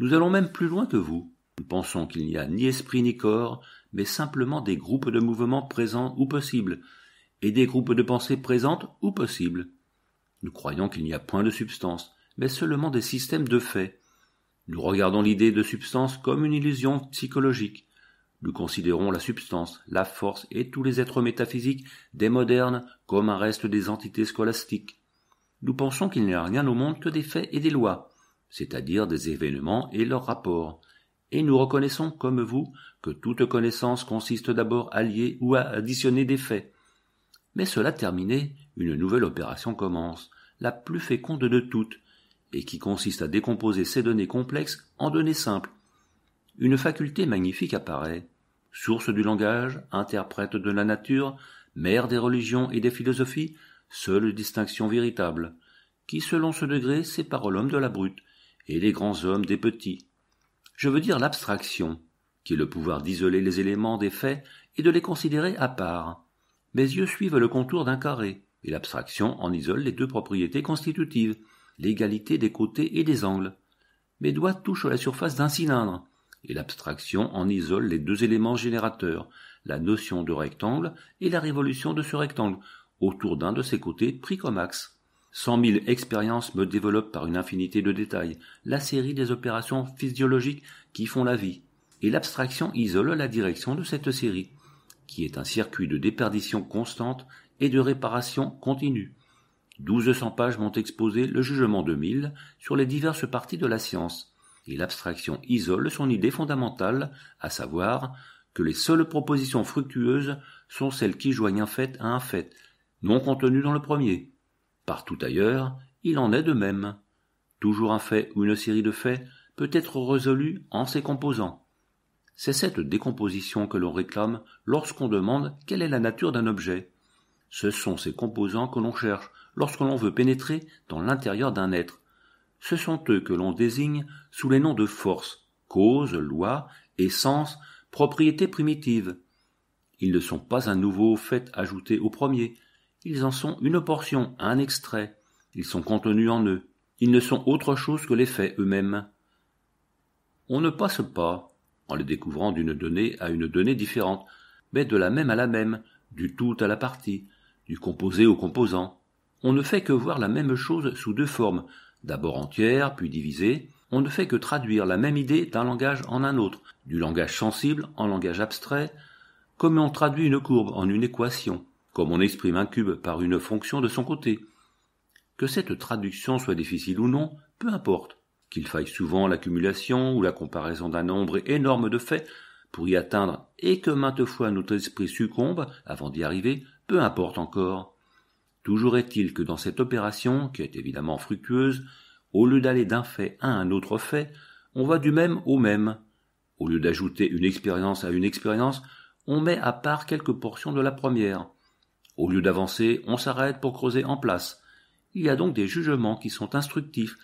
Nous allons même plus loin que vous. Nous pensons qu'il n'y a ni esprit ni corps, mais simplement des groupes de mouvements présents ou possibles, et des groupes de pensées présentes ou possibles. Nous croyons qu'il n'y a point de substance, mais seulement des systèmes de faits. Nous regardons l'idée de substance comme une illusion psychologique. Nous considérons la substance, la force et tous les êtres métaphysiques des modernes comme un reste des entités scolastiques nous pensons qu'il n'y a rien au monde que des faits et des lois, c'est-à-dire des événements et leurs rapports, et nous reconnaissons, comme vous, que toute connaissance consiste d'abord à lier ou à additionner des faits. Mais cela terminé, une nouvelle opération commence, la plus féconde de toutes, et qui consiste à décomposer ces données complexes en données simples. Une faculté magnifique apparaît, source du langage, interprète de la nature, mère des religions et des philosophies, seule distinction véritable, qui, selon ce degré, sépare l'homme de la brute, et les grands hommes des petits. Je veux dire l'abstraction, qui est le pouvoir d'isoler les éléments des faits et de les considérer à part. Mes yeux suivent le contour d'un carré, et l'abstraction en isole les deux propriétés constitutives, l'égalité des côtés et des angles. Mes doigts touchent la surface d'un cylindre, et l'abstraction en isole les deux éléments générateurs, la notion de rectangle et la révolution de ce rectangle, autour d'un de ses côtés pris comme axe. Cent mille expériences me développent par une infinité de détails, la série des opérations physiologiques qui font la vie, et l'abstraction isole la direction de cette série, qui est un circuit de déperdition constante et de réparation continue. Douze cents pages m'ont exposé le jugement de mille sur les diverses parties de la science, et l'abstraction isole son idée fondamentale, à savoir que les seules propositions fructueuses sont celles qui joignent un fait à un fait, non contenu dans le premier. Partout ailleurs, il en est de même. Toujours un fait ou une série de faits peut être résolu en ses composants. C'est cette décomposition que l'on réclame lorsqu'on demande quelle est la nature d'un objet. Ce sont ces composants que l'on cherche lorsque l'on veut pénétrer dans l'intérieur d'un être. Ce sont eux que l'on désigne sous les noms de force, cause, loi, essence, propriété primitive. Ils ne sont pas un nouveau fait ajouté au premier, ils en sont une portion, un extrait. Ils sont contenus en eux. Ils ne sont autre chose que les faits eux-mêmes. On ne passe pas, en les découvrant d'une donnée à une donnée différente, mais de la même à la même, du tout à la partie, du composé au composant. On ne fait que voir la même chose sous deux formes, d'abord entière, puis divisée. On ne fait que traduire la même idée d'un langage en un autre, du langage sensible en langage abstrait, comme on traduit une courbe en une équation comme on exprime un cube par une fonction de son côté. Que cette traduction soit difficile ou non, peu importe, qu'il faille souvent l'accumulation ou la comparaison d'un nombre énorme de faits pour y atteindre et que maintes fois notre esprit succombe avant d'y arriver, peu importe encore. Toujours est-il que dans cette opération, qui est évidemment fructueuse, au lieu d'aller d'un fait à un autre fait, on va du même au même. Au lieu d'ajouter une expérience à une expérience, on met à part quelques portions de la première. Au lieu d'avancer, on s'arrête pour creuser en place. Il y a donc des jugements qui sont instructifs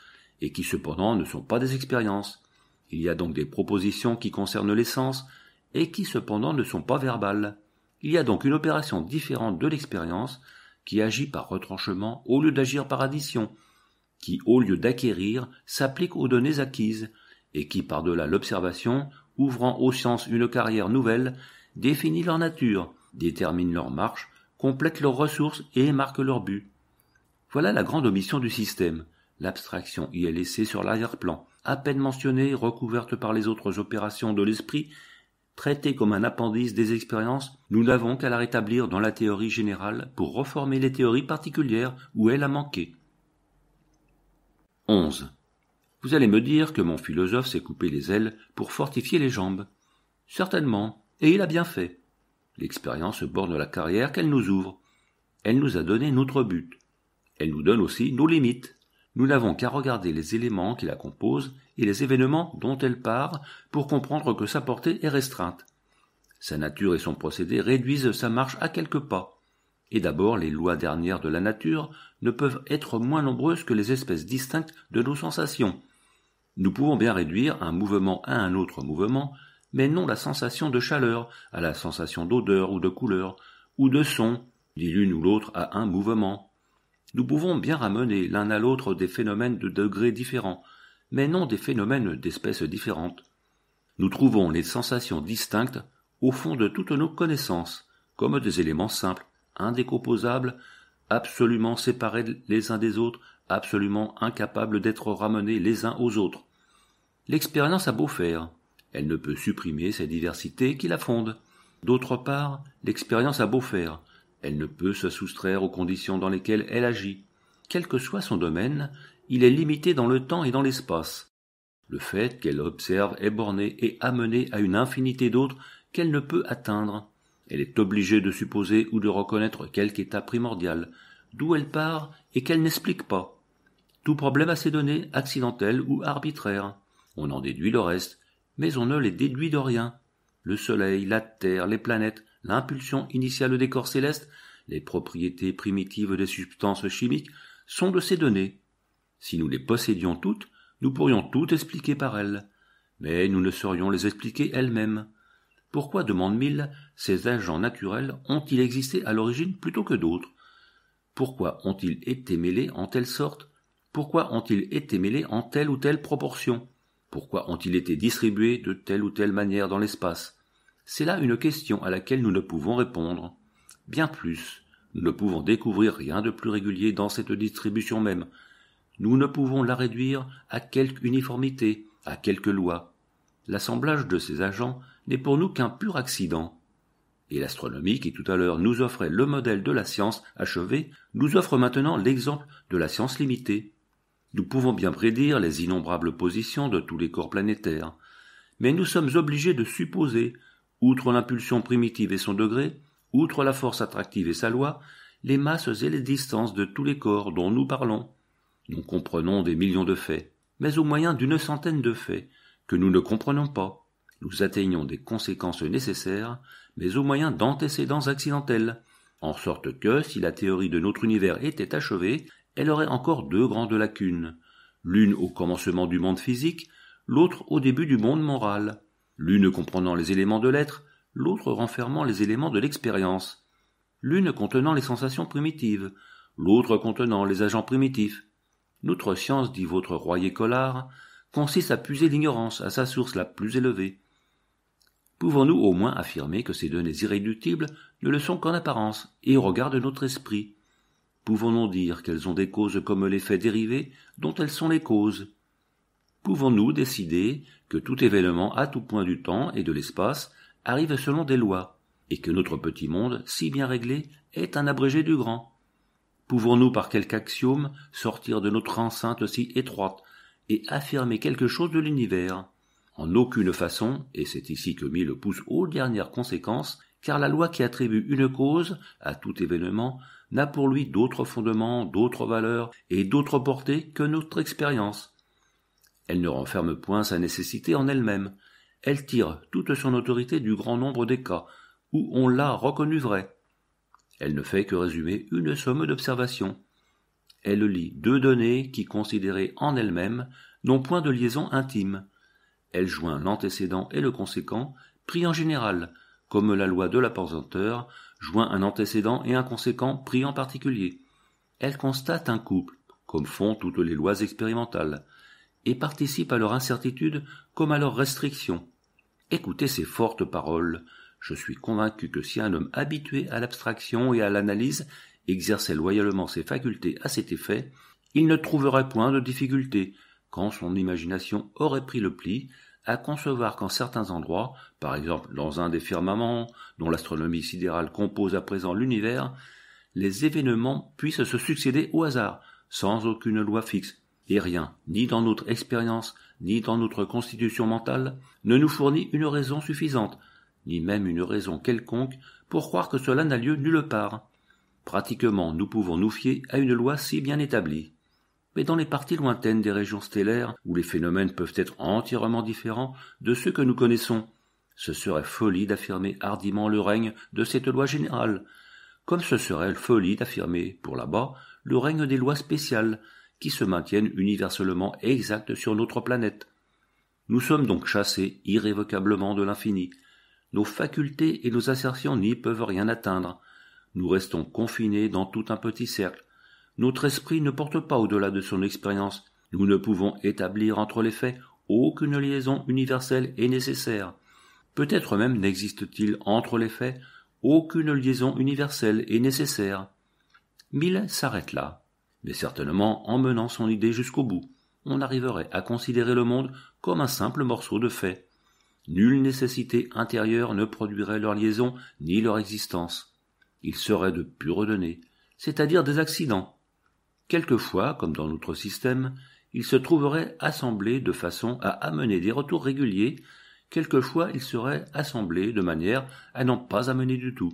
et qui cependant ne sont pas des expériences. Il y a donc des propositions qui concernent les sens et qui cependant ne sont pas verbales. Il y a donc une opération différente de l'expérience qui agit par retranchement au lieu d'agir par addition, qui au lieu d'acquérir s'applique aux données acquises et qui par-delà l'observation, ouvrant aux sciences une carrière nouvelle, définit leur nature, détermine leur marche complètent leurs ressources et marquent leur but. Voilà la grande omission du système. L'abstraction y est laissée sur l'arrière-plan, à peine mentionnée, recouverte par les autres opérations de l'esprit, traitée comme un appendice des expériences, nous n'avons qu'à la rétablir dans la théorie générale pour reformer les théories particulières où elle a manqué. 11. Vous allez me dire que mon philosophe s'est coupé les ailes pour fortifier les jambes. Certainement, et il a bien fait. L'expérience borne la carrière qu'elle nous ouvre. Elle nous a donné notre but. Elle nous donne aussi nos limites. Nous n'avons qu'à regarder les éléments qui la composent et les événements dont elle part pour comprendre que sa portée est restreinte. Sa nature et son procédé réduisent sa marche à quelques pas. Et d'abord, les lois dernières de la nature ne peuvent être moins nombreuses que les espèces distinctes de nos sensations. Nous pouvons bien réduire un mouvement à un autre mouvement mais non la sensation de chaleur, à la sensation d'odeur ou de couleur, ou de son, dit l'une ou l'autre à un mouvement. Nous pouvons bien ramener l'un à l'autre des phénomènes de degrés différents, mais non des phénomènes d'espèces différentes. Nous trouvons les sensations distinctes au fond de toutes nos connaissances, comme des éléments simples, indécomposables, absolument séparés les uns des autres, absolument incapables d'être ramenés les uns aux autres. L'expérience a beau faire, elle ne peut supprimer ces diversités qui la fonde. D'autre part, l'expérience a beau faire, elle ne peut se soustraire aux conditions dans lesquelles elle agit. Quel que soit son domaine, il est limité dans le temps et dans l'espace. Le fait qu'elle observe est borné et amené à une infinité d'autres qu'elle ne peut atteindre. Elle est obligée de supposer ou de reconnaître quelque état primordial, d'où elle part et qu'elle n'explique pas. Tout problème a ses données, accidentelles ou arbitraire, On en déduit le reste, mais on ne les déduit de rien. Le Soleil, la Terre, les planètes, l'impulsion initiale des corps célestes, les propriétés primitives des substances chimiques sont de ces données. Si nous les possédions toutes, nous pourrions tout expliquer par elles, mais nous ne saurions les expliquer elles-mêmes. Pourquoi, demande mille ces agents naturels ont-ils existé à l'origine plutôt que d'autres Pourquoi ont-ils été mêlés en telle sorte Pourquoi ont-ils été mêlés en telle ou telle proportion pourquoi ont-ils été distribués de telle ou telle manière dans l'espace C'est là une question à laquelle nous ne pouvons répondre. Bien plus, nous ne pouvons découvrir rien de plus régulier dans cette distribution même. Nous ne pouvons la réduire à quelque uniformité, à quelque loi. L'assemblage de ces agents n'est pour nous qu'un pur accident. Et l'astronomie, qui tout à l'heure nous offrait le modèle de la science achevée, nous offre maintenant l'exemple de la science limitée. Nous pouvons bien prédire les innombrables positions de tous les corps planétaires, mais nous sommes obligés de supposer, outre l'impulsion primitive et son degré, outre la force attractive et sa loi, les masses et les distances de tous les corps dont nous parlons. Nous comprenons des millions de faits, mais au moyen d'une centaine de faits, que nous ne comprenons pas. Nous atteignons des conséquences nécessaires, mais au moyen d'antécédents accidentels, en sorte que, si la théorie de notre univers était achevée, elle aurait encore deux grandes lacunes, l'une au commencement du monde physique, l'autre au début du monde moral, l'une comprenant les éléments de l'être, l'autre renfermant les éléments de l'expérience, l'une contenant les sensations primitives, l'autre contenant les agents primitifs. Notre science, dit votre royer Collard, consiste à puiser l'ignorance à sa source la plus élevée. Pouvons-nous au moins affirmer que ces données irréductibles ne le sont qu'en apparence et au regard de notre esprit Pouvons-nous dire qu'elles ont des causes comme l'effet dérivé dont elles sont les causes Pouvons-nous décider que tout événement à tout point du temps et de l'espace arrive selon des lois, et que notre petit monde, si bien réglé, est un abrégé du grand Pouvons-nous par quelque axiome sortir de notre enceinte si étroite et affirmer quelque chose de l'univers En aucune façon, et c'est ici que mille le pouce aux dernières conséquences, car la loi qui attribue une cause à tout événement n'a pour lui d'autres fondements, d'autres valeurs et d'autres portées que notre expérience. Elle ne renferme point sa nécessité en elle-même. Elle tire toute son autorité du grand nombre des cas où on l'a reconnue vraie. Elle ne fait que résumer une somme d'observations. Elle lit deux données qui, considérées en elles-mêmes, n'ont point de liaison intime. Elle joint l'antécédent et le conséquent, pris en général, comme la loi de la joint un antécédent et un conséquent pris en particulier. Elle constate un couple, comme font toutes les lois expérimentales, et participe à leur incertitude comme à leur restriction. Écoutez ces fortes paroles. Je suis convaincu que si un homme habitué à l'abstraction et à l'analyse exerçait loyalement ses facultés à cet effet, il ne trouverait point de difficulté quand son imagination aurait pris le pli à concevoir qu'en certains endroits, par exemple dans un des firmaments dont l'astronomie sidérale compose à présent l'univers, les événements puissent se succéder au hasard, sans aucune loi fixe, et rien, ni dans notre expérience, ni dans notre constitution mentale, ne nous fournit une raison suffisante, ni même une raison quelconque, pour croire que cela n'a lieu nulle part. Pratiquement, nous pouvons nous fier à une loi si bien établie mais dans les parties lointaines des régions stellaires où les phénomènes peuvent être entièrement différents de ceux que nous connaissons. Ce serait folie d'affirmer hardiment le règne de cette loi générale, comme ce serait folie d'affirmer, pour là-bas, le règne des lois spéciales, qui se maintiennent universellement exactes sur notre planète. Nous sommes donc chassés irrévocablement de l'infini. Nos facultés et nos assertions n'y peuvent rien atteindre. Nous restons confinés dans tout un petit cercle, notre esprit ne porte pas au-delà de son expérience. Nous ne pouvons établir entre les faits aucune liaison universelle et nécessaire. Peut-être même n'existe-t-il entre les faits aucune liaison universelle et nécessaire. Mill s'arrête là, mais certainement en menant son idée jusqu'au bout, on arriverait à considérer le monde comme un simple morceau de fait. Nulle nécessité intérieure ne produirait leur liaison ni leur existence. Ils seraient de pures données, c'est-à-dire des accidents, Quelquefois, comme dans notre système, ils se trouveraient assemblés de façon à amener des retours réguliers, quelquefois ils seraient assemblés de manière à n'en pas amener du tout.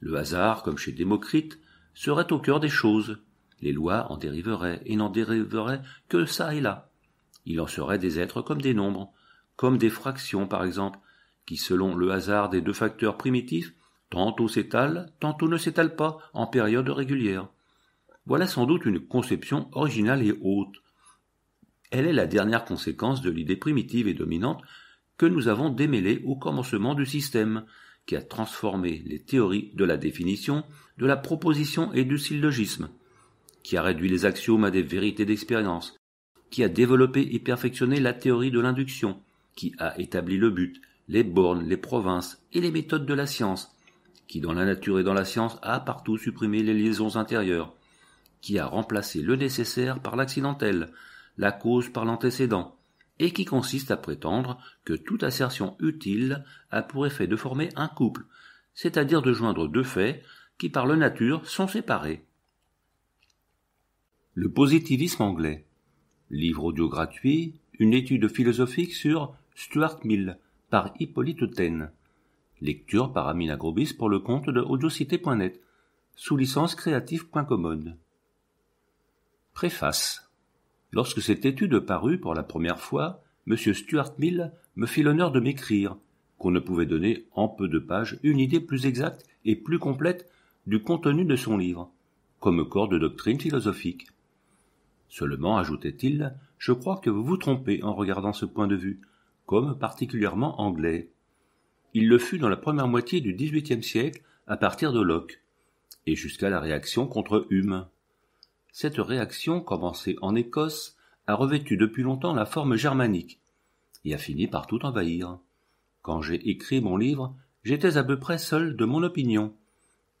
Le hasard, comme chez Démocrite, serait au cœur des choses. Les lois en dériveraient et n'en dériveraient que ça et là. Il en serait des êtres comme des nombres, comme des fractions par exemple, qui selon le hasard des deux facteurs primitifs, tantôt s'étalent, tantôt ne s'étalent pas en période régulière. Voilà sans doute une conception originale et haute. Elle est la dernière conséquence de l'idée primitive et dominante que nous avons démêlée au commencement du système, qui a transformé les théories de la définition, de la proposition et du syllogisme, qui a réduit les axiomes à des vérités d'expérience, qui a développé et perfectionné la théorie de l'induction, qui a établi le but, les bornes, les provinces et les méthodes de la science, qui dans la nature et dans la science a partout supprimé les liaisons intérieures, qui a remplacé le nécessaire par l'accidentel, la cause par l'antécédent, et qui consiste à prétendre que toute assertion utile a pour effet de former un couple, c'est-à-dire de joindre deux faits qui par leur nature sont séparés. Le positivisme anglais. Livre audio gratuit, une étude philosophique sur Stuart Mill par Hippolyte Taine. Lecture par Amina Grobis pour le compte de audiocité.net sous licence creative Préface Lorsque cette étude parut pour la première fois, M. Stuart Mill me fit l'honneur de m'écrire qu'on ne pouvait donner en peu de pages une idée plus exacte et plus complète du contenu de son livre, comme corps de doctrine philosophique. Seulement, ajoutait-il, je crois que vous vous trompez en regardant ce point de vue, comme particulièrement anglais. Il le fut dans la première moitié du XVIIIe siècle à partir de Locke, et jusqu'à la réaction contre Hume. Cette réaction, commencée en Écosse, a revêtu depuis longtemps la forme germanique, et a fini par tout envahir. Quand j'ai écrit mon livre, j'étais à peu près seul de mon opinion,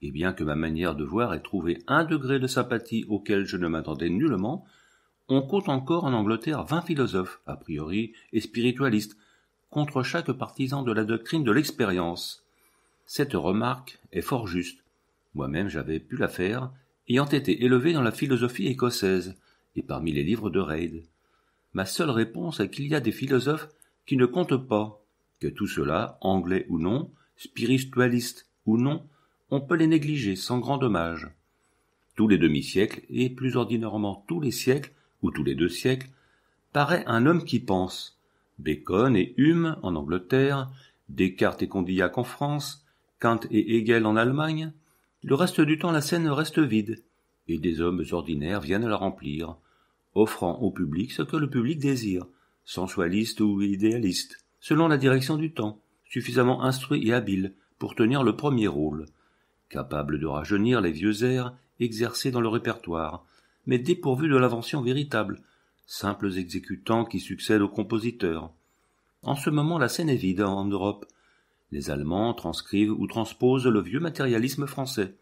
et bien que ma manière de voir ait trouvé un degré de sympathie auquel je ne m'attendais nullement, on compte encore en Angleterre vingt philosophes, a priori, et spiritualistes, contre chaque partisan de la doctrine de l'expérience. Cette remarque est fort juste. Moi-même j'avais pu la faire, ayant été élevé dans la philosophie écossaise et parmi les livres de Reid. Ma seule réponse est qu'il y a des philosophes qui ne comptent pas, que tout cela, anglais ou non, spiritualiste ou non, on peut les négliger sans grand dommage. Tous les demi-siècles, et plus ordinairement tous les siècles, ou tous les deux siècles, paraît un homme qui pense. Bacon et Hume en Angleterre, Descartes et Condillac en France, Kant et Hegel en Allemagne, le reste du temps la scène reste vide, et des hommes ordinaires viennent la remplir, offrant au public ce que le public désire, sensualiste ou idéaliste, selon la direction du temps, suffisamment instruit et habile pour tenir le premier rôle, capable de rajeunir les vieux airs exercés dans le répertoire, mais dépourvus de l'invention véritable, simples exécutants qui succèdent aux compositeurs. En ce moment la scène est vide en Europe, les Allemands transcrivent ou transposent le vieux matérialisme français.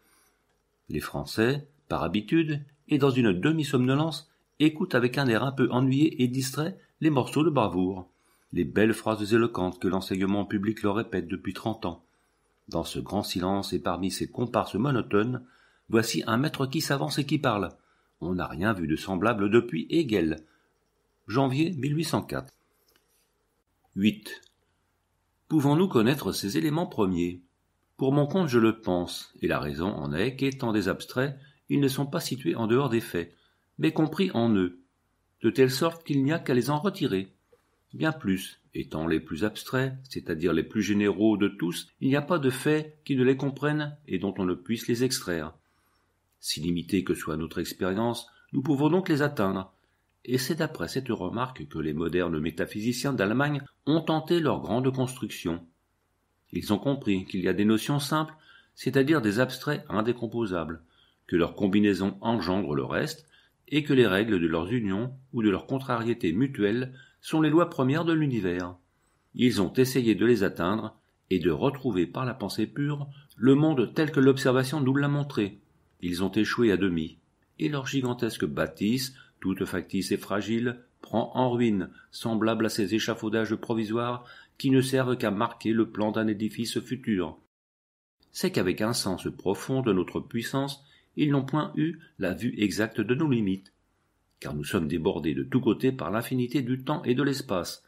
Les Français, par habitude, et dans une demi-somnolence, écoutent avec un air un peu ennuyé et distrait les morceaux de bravoure, les belles phrases éloquentes que l'enseignement public leur répète depuis trente ans. Dans ce grand silence et parmi ces comparses monotones, voici un maître qui s'avance et qui parle. On n'a rien vu de semblable depuis Hegel. Janvier 1804. 8 pouvons-nous connaître ces éléments premiers Pour mon compte, je le pense, et la raison en est qu'étant des abstraits, ils ne sont pas situés en dehors des faits, mais compris en eux, de telle sorte qu'il n'y a qu'à les en retirer. Bien plus, étant les plus abstraits, c'est-à-dire les plus généraux de tous, il n'y a pas de faits qui ne les comprennent et dont on ne puisse les extraire. Si limitée que soit notre expérience, nous pouvons donc les atteindre, et c'est d'après cette remarque que les modernes métaphysiciens d'Allemagne ont tenté leur grande construction. Ils ont compris qu'il y a des notions simples, c'est-à-dire des abstraits indécomposables, que leur combinaison engendre le reste, et que les règles de leurs unions ou de leurs contrariétés mutuelles sont les lois premières de l'univers. Ils ont essayé de les atteindre et de retrouver par la pensée pure le monde tel que l'observation nous l'a montré. Ils ont échoué à demi, et leur gigantesque bâtisse toute factice et fragile, prend en ruine, semblable à ces échafaudages provisoires qui ne servent qu'à marquer le plan d'un édifice futur. C'est qu'avec un sens profond de notre puissance, ils n'ont point eu la vue exacte de nos limites, car nous sommes débordés de tous côtés par l'infinité du temps et de l'espace.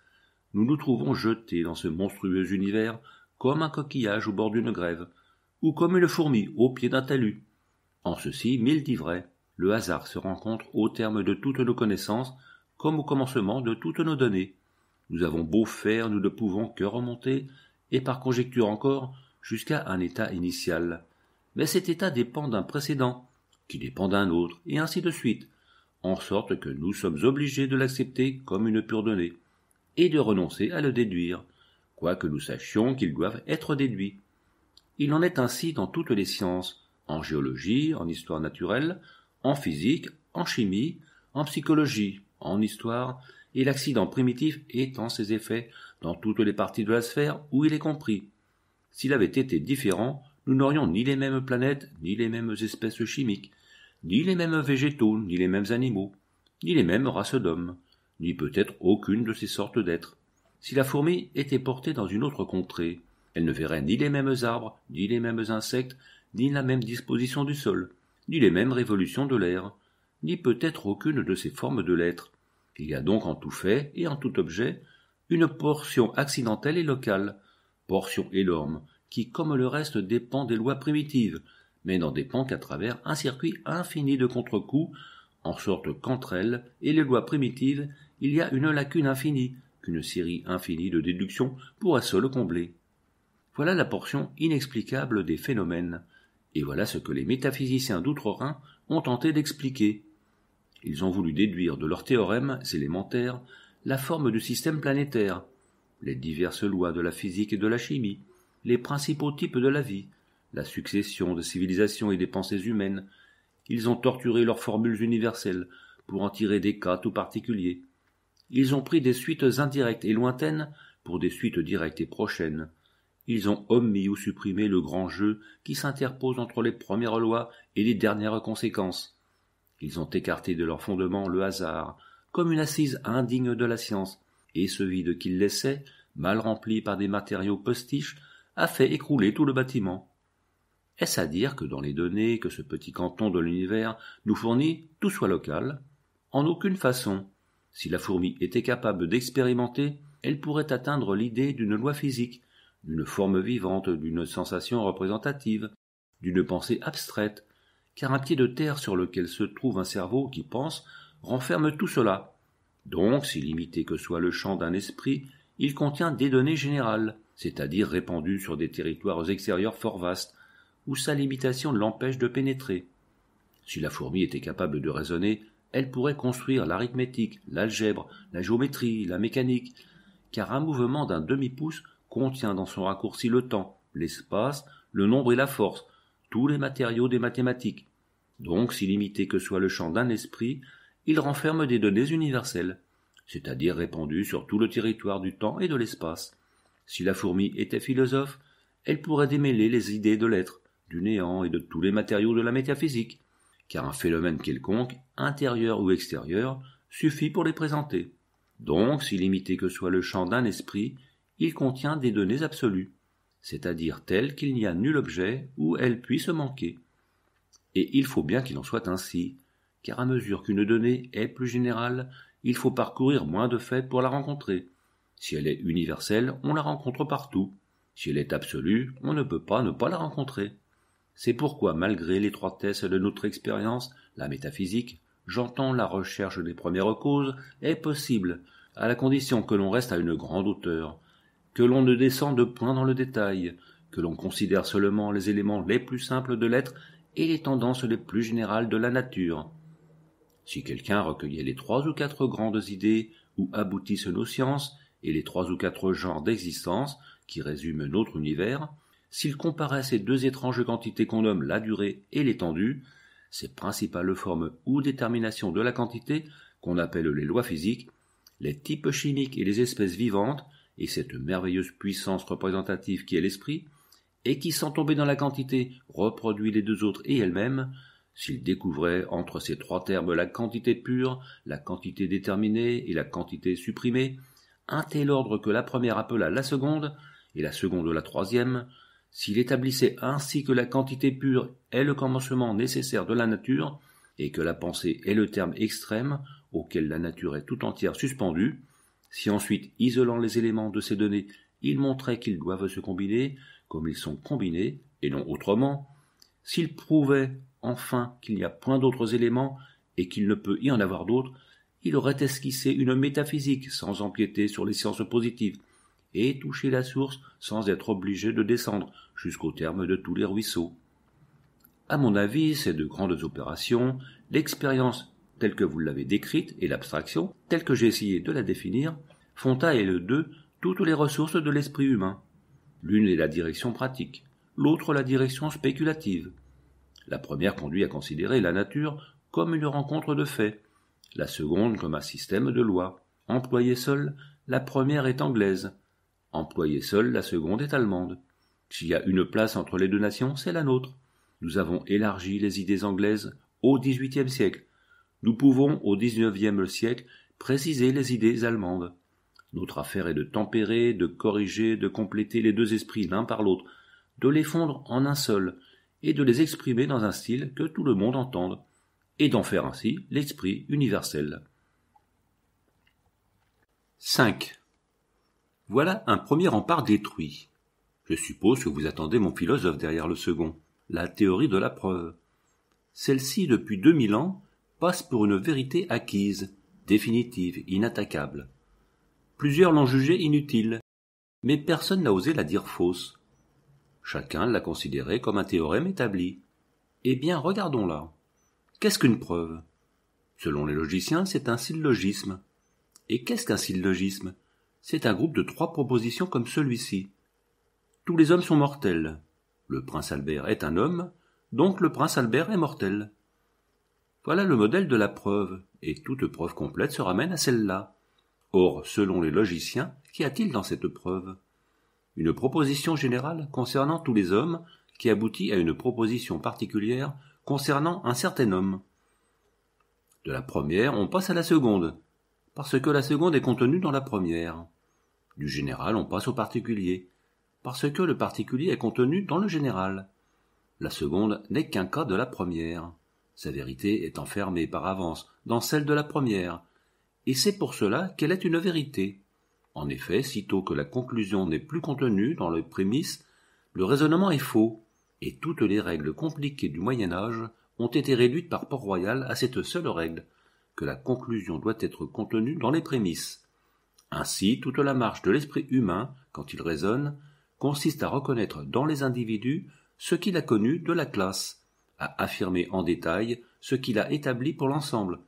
Nous nous trouvons jetés dans ce monstrueux univers comme un coquillage au bord d'une grève, ou comme une fourmi au pied d'un talus. En ceci, mille le hasard se rencontre au terme de toutes nos connaissances, comme au commencement de toutes nos données. Nous avons beau faire, nous ne pouvons que remonter, et par conjecture encore, jusqu'à un état initial. Mais cet état dépend d'un précédent, qui dépend d'un autre, et ainsi de suite, en sorte que nous sommes obligés de l'accepter comme une pure donnée, et de renoncer à le déduire, quoique nous sachions qu'il doive être déduit. Il en est ainsi dans toutes les sciences, en géologie, en histoire naturelle, en physique, en chimie, en psychologie, en histoire, et l'accident primitif étant ses effets dans toutes les parties de la sphère où il est compris. S'il avait été différent, nous n'aurions ni les mêmes planètes, ni les mêmes espèces chimiques, ni les mêmes végétaux, ni les mêmes animaux, ni les mêmes races d'hommes, ni peut-être aucune de ces sortes d'êtres. Si la fourmi était portée dans une autre contrée, elle ne verrait ni les mêmes arbres, ni les mêmes insectes, ni la même disposition du sol, ni les mêmes révolutions de l'air, ni peut-être aucune de ces formes de l'être. Il y a donc en tout fait et en tout objet une portion accidentelle et locale, portion énorme, qui, comme le reste, dépend des lois primitives, mais n'en dépend qu'à travers un circuit infini de contre en sorte qu'entre elles et les lois primitives, il y a une lacune infinie, qu'une série infinie de déductions pourra seule combler. Voilà la portion inexplicable des phénomènes, et voilà ce que les métaphysiciens d'Outre-Rhin ont tenté d'expliquer. Ils ont voulu déduire de leurs théorèmes élémentaires la forme du système planétaire, les diverses lois de la physique et de la chimie, les principaux types de la vie, la succession de civilisations et des pensées humaines. Ils ont torturé leurs formules universelles pour en tirer des cas tout particuliers. Ils ont pris des suites indirectes et lointaines pour des suites directes et prochaines ils ont omis ou supprimé le grand jeu qui s'interpose entre les premières lois et les dernières conséquences. Ils ont écarté de leur fondement le hasard, comme une assise indigne de la science, et ce vide qu'ils laissaient, mal rempli par des matériaux postiches, a fait écrouler tout le bâtiment. Est-ce à dire que dans les données que ce petit canton de l'univers nous fournit, tout soit local En aucune façon. Si la fourmi était capable d'expérimenter, elle pourrait atteindre l'idée d'une loi physique d'une forme vivante, d'une sensation représentative, d'une pensée abstraite, car un pied de terre sur lequel se trouve un cerveau qui pense renferme tout cela. Donc, si limité que soit le champ d'un esprit, il contient des données générales, c'est-à-dire répandues sur des territoires extérieurs fort vastes, où sa limitation l'empêche de pénétrer. Si la fourmi était capable de raisonner, elle pourrait construire l'arithmétique, l'algèbre, la géométrie, la mécanique, car un mouvement d'un demi-pouce contient dans son raccourci le temps, l'espace, le nombre et la force, tous les matériaux des mathématiques. Donc, si limité que soit le champ d'un esprit, il renferme des données universelles, c'est-à-dire répandues sur tout le territoire du temps et de l'espace. Si la fourmi était philosophe, elle pourrait démêler les idées de l'être, du néant et de tous les matériaux de la métaphysique, car un phénomène quelconque, intérieur ou extérieur, suffit pour les présenter. Donc, si limité que soit le champ d'un esprit, il contient des données absolues, c'est-à-dire telles qu'il n'y a nul objet où elles puissent manquer. Et il faut bien qu'il en soit ainsi, car à mesure qu'une donnée est plus générale, il faut parcourir moins de faits pour la rencontrer. Si elle est universelle, on la rencontre partout. Si elle est absolue, on ne peut pas ne pas la rencontrer. C'est pourquoi, malgré l'étroitesse de notre expérience, la métaphysique, j'entends la recherche des premières causes, est possible, à la condition que l'on reste à une grande hauteur, que l'on ne descende point dans le détail, que l'on considère seulement les éléments les plus simples de l'être et les tendances les plus générales de la nature. Si quelqu'un recueillait les trois ou quatre grandes idées où aboutissent nos sciences et les trois ou quatre genres d'existence qui résument notre univers, s'il comparait ces deux étranges quantités qu'on nomme la durée et l'étendue, ces principales formes ou déterminations de la quantité, qu'on appelle les lois physiques, les types chimiques et les espèces vivantes, et cette merveilleuse puissance représentative qui est l'esprit, et qui, sans tomber dans la quantité, reproduit les deux autres et elle-même, s'il découvrait entre ces trois termes la quantité pure, la quantité déterminée et la quantité supprimée, un tel ordre que la première appela la seconde, et la seconde la troisième, s'il établissait ainsi que la quantité pure est le commencement nécessaire de la nature, et que la pensée est le terme extrême auquel la nature est tout entière suspendue, si ensuite, isolant les éléments de ces données, il montrait qu'ils doivent se combiner, comme ils sont combinés, et non autrement, s'il prouvait enfin qu'il n'y a point d'autres éléments, et qu'il ne peut y en avoir d'autres, il aurait esquissé une métaphysique sans empiéter sur les sciences positives, et touché la source sans être obligé de descendre jusqu'au terme de tous les ruisseaux. À mon avis, ces deux grandes opérations, l'expérience telle que vous l'avez décrite et l'abstraction, telle que j'ai essayé de la définir, font à et deux toutes les ressources de l'esprit humain. L'une est la direction pratique, l'autre la direction spéculative. La première conduit à considérer la nature comme une rencontre de faits, la seconde comme un système de lois. Employée seule, la première est anglaise. Employée seule, la seconde est allemande. S'il y a une place entre les deux nations, c'est la nôtre. Nous avons élargi les idées anglaises au XVIIIe siècle, nous pouvons, au XIXe siècle, préciser les idées allemandes. Notre affaire est de tempérer, de corriger, de compléter les deux esprits l'un par l'autre, de les fondre en un seul, et de les exprimer dans un style que tout le monde entende, et d'en faire ainsi l'esprit universel. 5. Voilà un premier rempart détruit. Je suppose que vous attendez mon philosophe derrière le second, la théorie de la preuve. Celle-ci, depuis deux mille ans, passe pour une vérité acquise, définitive, inattaquable. Plusieurs l'ont jugée inutile, mais personne n'a osé la dire fausse. Chacun l'a considérée comme un théorème établi. Eh bien, regardons-la. Qu'est-ce qu'une preuve Selon les logiciens, c'est un syllogisme. Et qu'est-ce qu'un syllogisme C'est un groupe de trois propositions comme celui-ci. Tous les hommes sont mortels. Le prince Albert est un homme, donc le prince Albert est mortel. Voilà le modèle de la preuve, et toute preuve complète se ramène à celle-là. Or, selon les logiciens, qu'y a-t-il dans cette preuve Une proposition générale concernant tous les hommes qui aboutit à une proposition particulière concernant un certain homme. De la première, on passe à la seconde, parce que la seconde est contenue dans la première. Du général, on passe au particulier, parce que le particulier est contenu dans le général. La seconde n'est qu'un cas de la première sa vérité est enfermée par avance dans celle de la première, et c'est pour cela qu'elle est une vérité. En effet, sitôt que la conclusion n'est plus contenue dans les prémices, le raisonnement est faux, et toutes les règles compliquées du Moyen Âge ont été réduites par Port-Royal à cette seule règle, que la conclusion doit être contenue dans les prémices. Ainsi, toute la marche de l'esprit humain, quand il raisonne, consiste à reconnaître dans les individus ce qu'il a connu de la classe, à affirmer en détail ce qu'il a établi pour l'ensemble,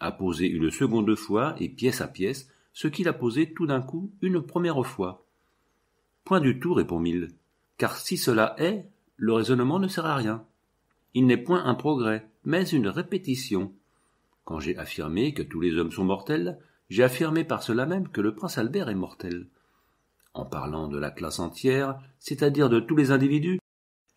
à poser une seconde fois et pièce à pièce ce qu'il a posé tout d'un coup une première fois. Point du tout, répond Mille, car si cela est, le raisonnement ne sert à rien. Il n'est point un progrès, mais une répétition. Quand j'ai affirmé que tous les hommes sont mortels, j'ai affirmé par cela même que le prince Albert est mortel. En parlant de la classe entière, c'est-à-dire de tous les individus,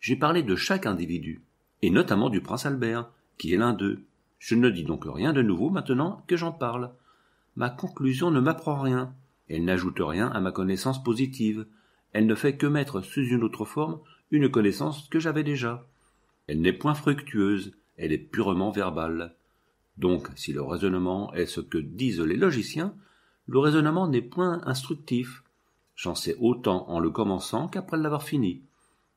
j'ai parlé de chaque individu et notamment du prince Albert, qui est l'un d'eux. Je ne dis donc rien de nouveau maintenant que j'en parle. Ma conclusion ne m'apprend rien, elle n'ajoute rien à ma connaissance positive, elle ne fait que mettre sous une autre forme une connaissance que j'avais déjà. Elle n'est point fructueuse, elle est purement verbale. Donc, si le raisonnement est ce que disent les logiciens, le raisonnement n'est point instructif. J'en sais autant en le commençant qu'après l'avoir fini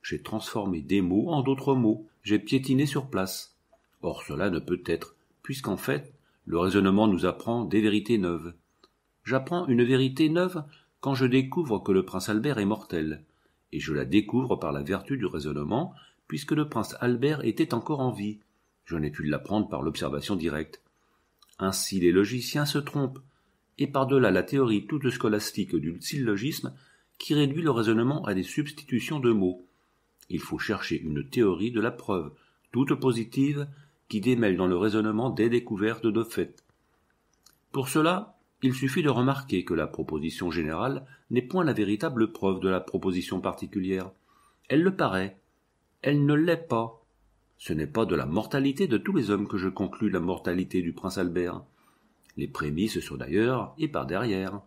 j'ai transformé des mots en d'autres mots, j'ai piétiné sur place. Or cela ne peut être, puisqu'en fait, le raisonnement nous apprend des vérités neuves. J'apprends une vérité neuve quand je découvre que le prince Albert est mortel, et je la découvre par la vertu du raisonnement, puisque le prince Albert était encore en vie. Je n'ai pu l'apprendre par l'observation directe. Ainsi les logiciens se trompent, et par-delà la théorie toute scolastique du syllogisme qui réduit le raisonnement à des substitutions de mots, il faut chercher une théorie de la preuve, toute positive, qui démêle dans le raisonnement des découvertes de faits Pour cela, il suffit de remarquer que la proposition générale n'est point la véritable preuve de la proposition particulière. Elle le paraît, elle ne l'est pas. Ce n'est pas de la mortalité de tous les hommes que je conclus la mortalité du prince Albert. Les prémices sont d'ailleurs et par derrière.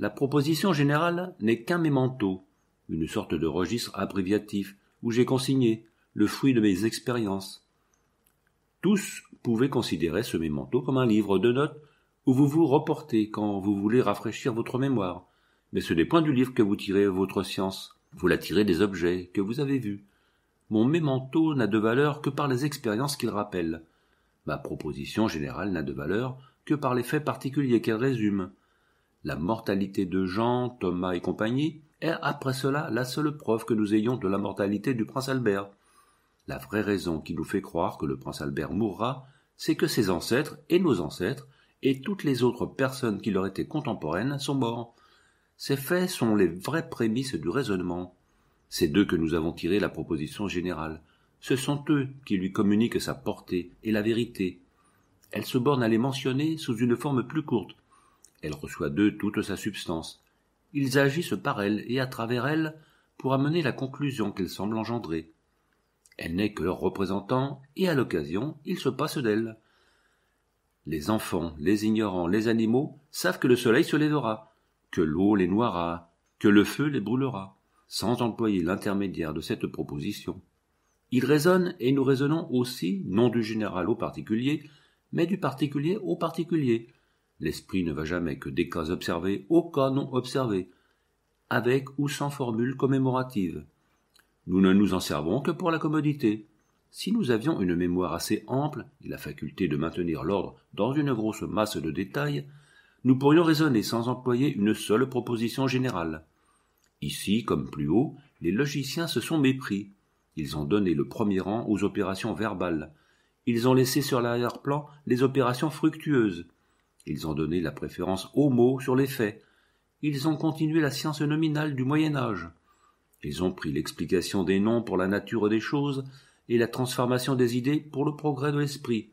La proposition générale n'est qu'un mémento, une sorte de registre abréviatif où j'ai consigné, le fruit de mes expériences. Tous pouvaient considérer ce mémento comme un livre de notes où vous vous reportez quand vous voulez rafraîchir votre mémoire. Mais ce n'est point du livre que vous tirez votre science, vous la tirez des objets que vous avez vus. Mon mémento n'a de valeur que par les expériences qu'il rappelle. Ma proposition générale n'a de valeur que par les faits particuliers qu'elle résume. La mortalité de Jean, Thomas et compagnie est après cela la seule preuve que nous ayons de la mortalité du prince Albert. La vraie raison qui nous fait croire que le prince Albert mourra, c'est que ses ancêtres et nos ancêtres et toutes les autres personnes qui leur étaient contemporaines sont morts. Ces faits sont les vraies prémices du raisonnement. C'est d'eux que nous avons tiré la proposition générale. Ce sont eux qui lui communiquent sa portée et la vérité. Elle se borne à les mentionner sous une forme plus courte. Elle reçoit d'eux toute sa substance ils agissent par elle et à travers elle pour amener la conclusion qu'elle semblent engendrer. Elle n'est que leur représentant, et à l'occasion, ils se passent d'elle. Les enfants, les ignorants, les animaux savent que le soleil se lèvera, que l'eau les noiera, que le feu les brûlera, sans employer l'intermédiaire de cette proposition. Ils raisonnent et nous raisonnons aussi, non du général au particulier, mais du particulier au particulier, L'esprit ne va jamais que des cas observés aux cas non observés, avec ou sans formule commémorative. Nous ne nous en servons que pour la commodité. Si nous avions une mémoire assez ample et la faculté de maintenir l'ordre dans une grosse masse de détails, nous pourrions raisonner sans employer une seule proposition générale. Ici, comme plus haut, les logiciens se sont mépris. Ils ont donné le premier rang aux opérations verbales. Ils ont laissé sur l'arrière-plan les opérations fructueuses. Ils ont donné la préférence aux mots sur les faits. Ils ont continué la science nominale du Moyen Âge. Ils ont pris l'explication des noms pour la nature des choses et la transformation des idées pour le progrès de l'esprit.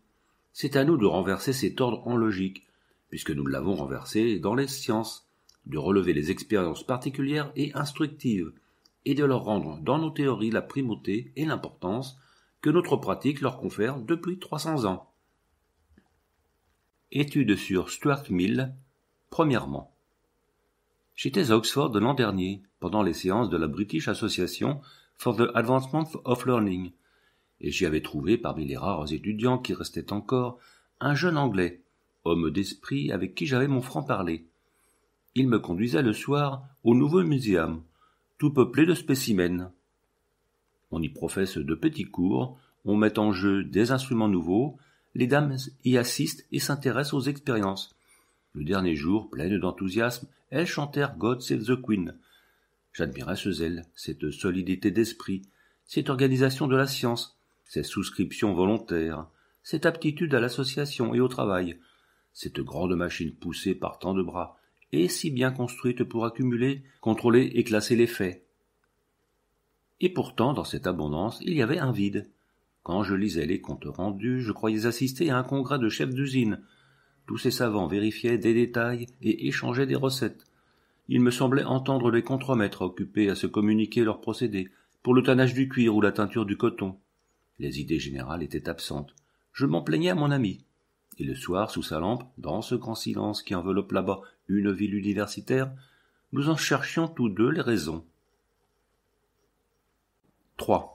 C'est à nous de renverser cet ordre en logique, puisque nous l'avons renversé dans les sciences, de relever les expériences particulières et instructives, et de leur rendre dans nos théories la primauté et l'importance que notre pratique leur confère depuis trois cents ans. Études sur Stuart Mill, premièrement. J'étais à Oxford l'an dernier, pendant les séances de la British Association for the Advancement of Learning, et j'y avais trouvé, parmi les rares étudiants qui restaient encore, un jeune Anglais, homme d'esprit avec qui j'avais mon franc-parler. Il me conduisait le soir au nouveau muséum, tout peuplé de spécimens. On y professe de petits cours, on met en jeu des instruments nouveaux, les dames y assistent et s'intéressent aux expériences. Le dernier jour, pleine d'enthousiasme, elles chantèrent God Save the Queen. J'admirais ce zèle, cette solidité d'esprit, cette organisation de la science, ces souscriptions volontaires, cette aptitude à l'association et au travail, cette grande machine poussée par tant de bras, et si bien construite pour accumuler, contrôler et classer les faits. Et pourtant, dans cette abondance, il y avait un vide, quand je lisais les comptes rendus, je croyais assister à un congrès de chefs d'usine. Tous ces savants vérifiaient des détails et échangeaient des recettes. Il me semblait entendre les contremaîtres occupés à se communiquer leurs procédés pour le tannage du cuir ou la teinture du coton. Les idées générales étaient absentes. Je m'en plaignais à mon ami. Et le soir, sous sa lampe, dans ce grand silence qui enveloppe là-bas une ville universitaire, nous en cherchions tous deux les raisons. 3.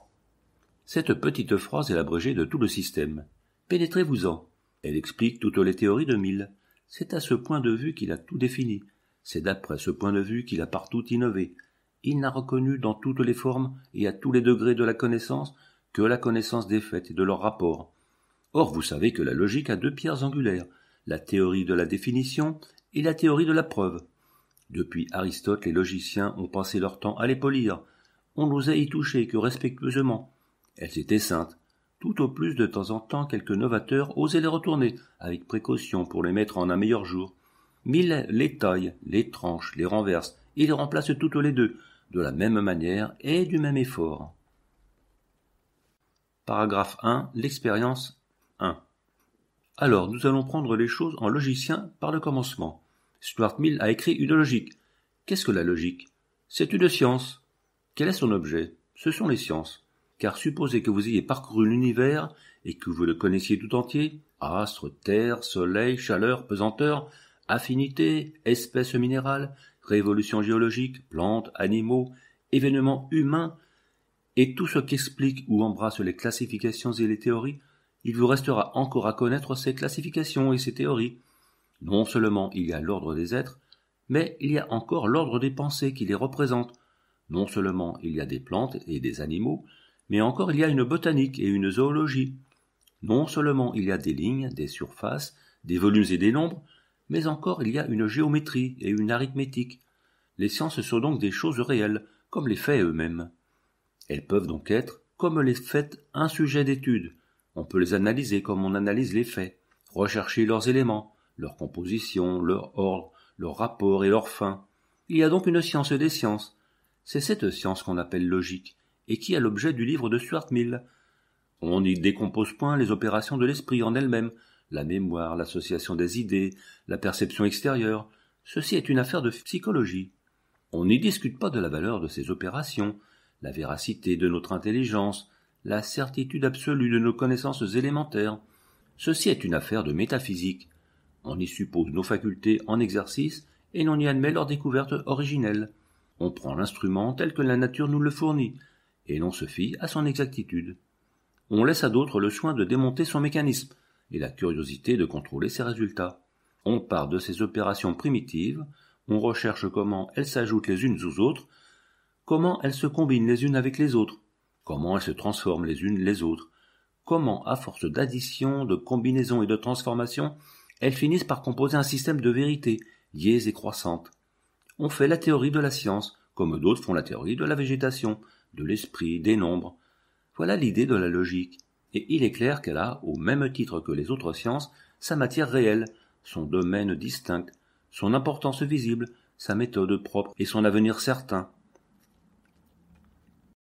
Cette petite phrase est l'abrégé de tout le système. Pénétrez-vous-en. Elle explique toutes les théories de Mill. C'est à ce point de vue qu'il a tout défini. C'est d'après ce point de vue qu'il a partout innové. Il n'a reconnu dans toutes les formes et à tous les degrés de la connaissance que la connaissance des faits et de leurs rapports. Or, vous savez que la logique a deux pierres angulaires, la théorie de la définition et la théorie de la preuve. Depuis Aristote, les logiciens ont passé leur temps à les polir. On n'osait y toucher que respectueusement, elles étaient saintes. Tout au plus, de temps en temps, quelques novateurs osaient les retourner, avec précaution, pour les mettre en un meilleur jour. Mille les taille, les tranche, les renverse, et les remplace toutes les deux, de la même manière et du même effort. Paragraphe 1. L'expérience 1. Alors, nous allons prendre les choses en logicien par le commencement. Stuart Mill a écrit une logique. Qu'est-ce que la logique C'est une science. Quel est son objet Ce sont les sciences car supposez que vous ayez parcouru l'univers et que vous le connaissiez tout entier, astres, terre, soleil, chaleur, pesanteur, affinités, espèces minérales, révolutions géologiques, plantes, animaux, événements humains, et tout ce qu'expliquent ou embrasse les classifications et les théories, il vous restera encore à connaître ces classifications et ces théories. Non seulement il y a l'ordre des êtres, mais il y a encore l'ordre des pensées qui les représente. Non seulement il y a des plantes et des animaux, mais encore il y a une botanique et une zoologie. Non seulement il y a des lignes, des surfaces, des volumes et des nombres, mais encore il y a une géométrie et une arithmétique. Les sciences sont donc des choses réelles, comme les faits eux-mêmes. Elles peuvent donc être, comme les faits, un sujet d'étude. On peut les analyser comme on analyse les faits, rechercher leurs éléments, leur composition, leur ordre, leur rapport et leur fin. Il y a donc une science des sciences. C'est cette science qu'on appelle logique, et qui est l'objet du livre de Stuart Mill. On n'y décompose point les opérations de l'esprit en elles-mêmes, la mémoire, l'association des idées, la perception extérieure. Ceci est une affaire de psychologie. On n'y discute pas de la valeur de ces opérations, la véracité de notre intelligence, la certitude absolue de nos connaissances élémentaires. Ceci est une affaire de métaphysique. On y suppose nos facultés en exercice et on y admet leurs découverte originelle. On prend l'instrument tel que la nature nous le fournit, et l'on se fie à son exactitude. On laisse à d'autres le soin de démonter son mécanisme et la curiosité de contrôler ses résultats. On part de ces opérations primitives, on recherche comment elles s'ajoutent les unes aux autres, comment elles se combinent les unes avec les autres, comment elles se transforment les unes les autres, comment, à force d'addition, de combinaison et de transformation, elles finissent par composer un système de vérités, liées et croissantes. On fait la théorie de la science, comme d'autres font la théorie de la végétation, de l'esprit, des nombres. Voilà l'idée de la logique, et il est clair qu'elle a, au même titre que les autres sciences, sa matière réelle, son domaine distinct, son importance visible, sa méthode propre et son avenir certain.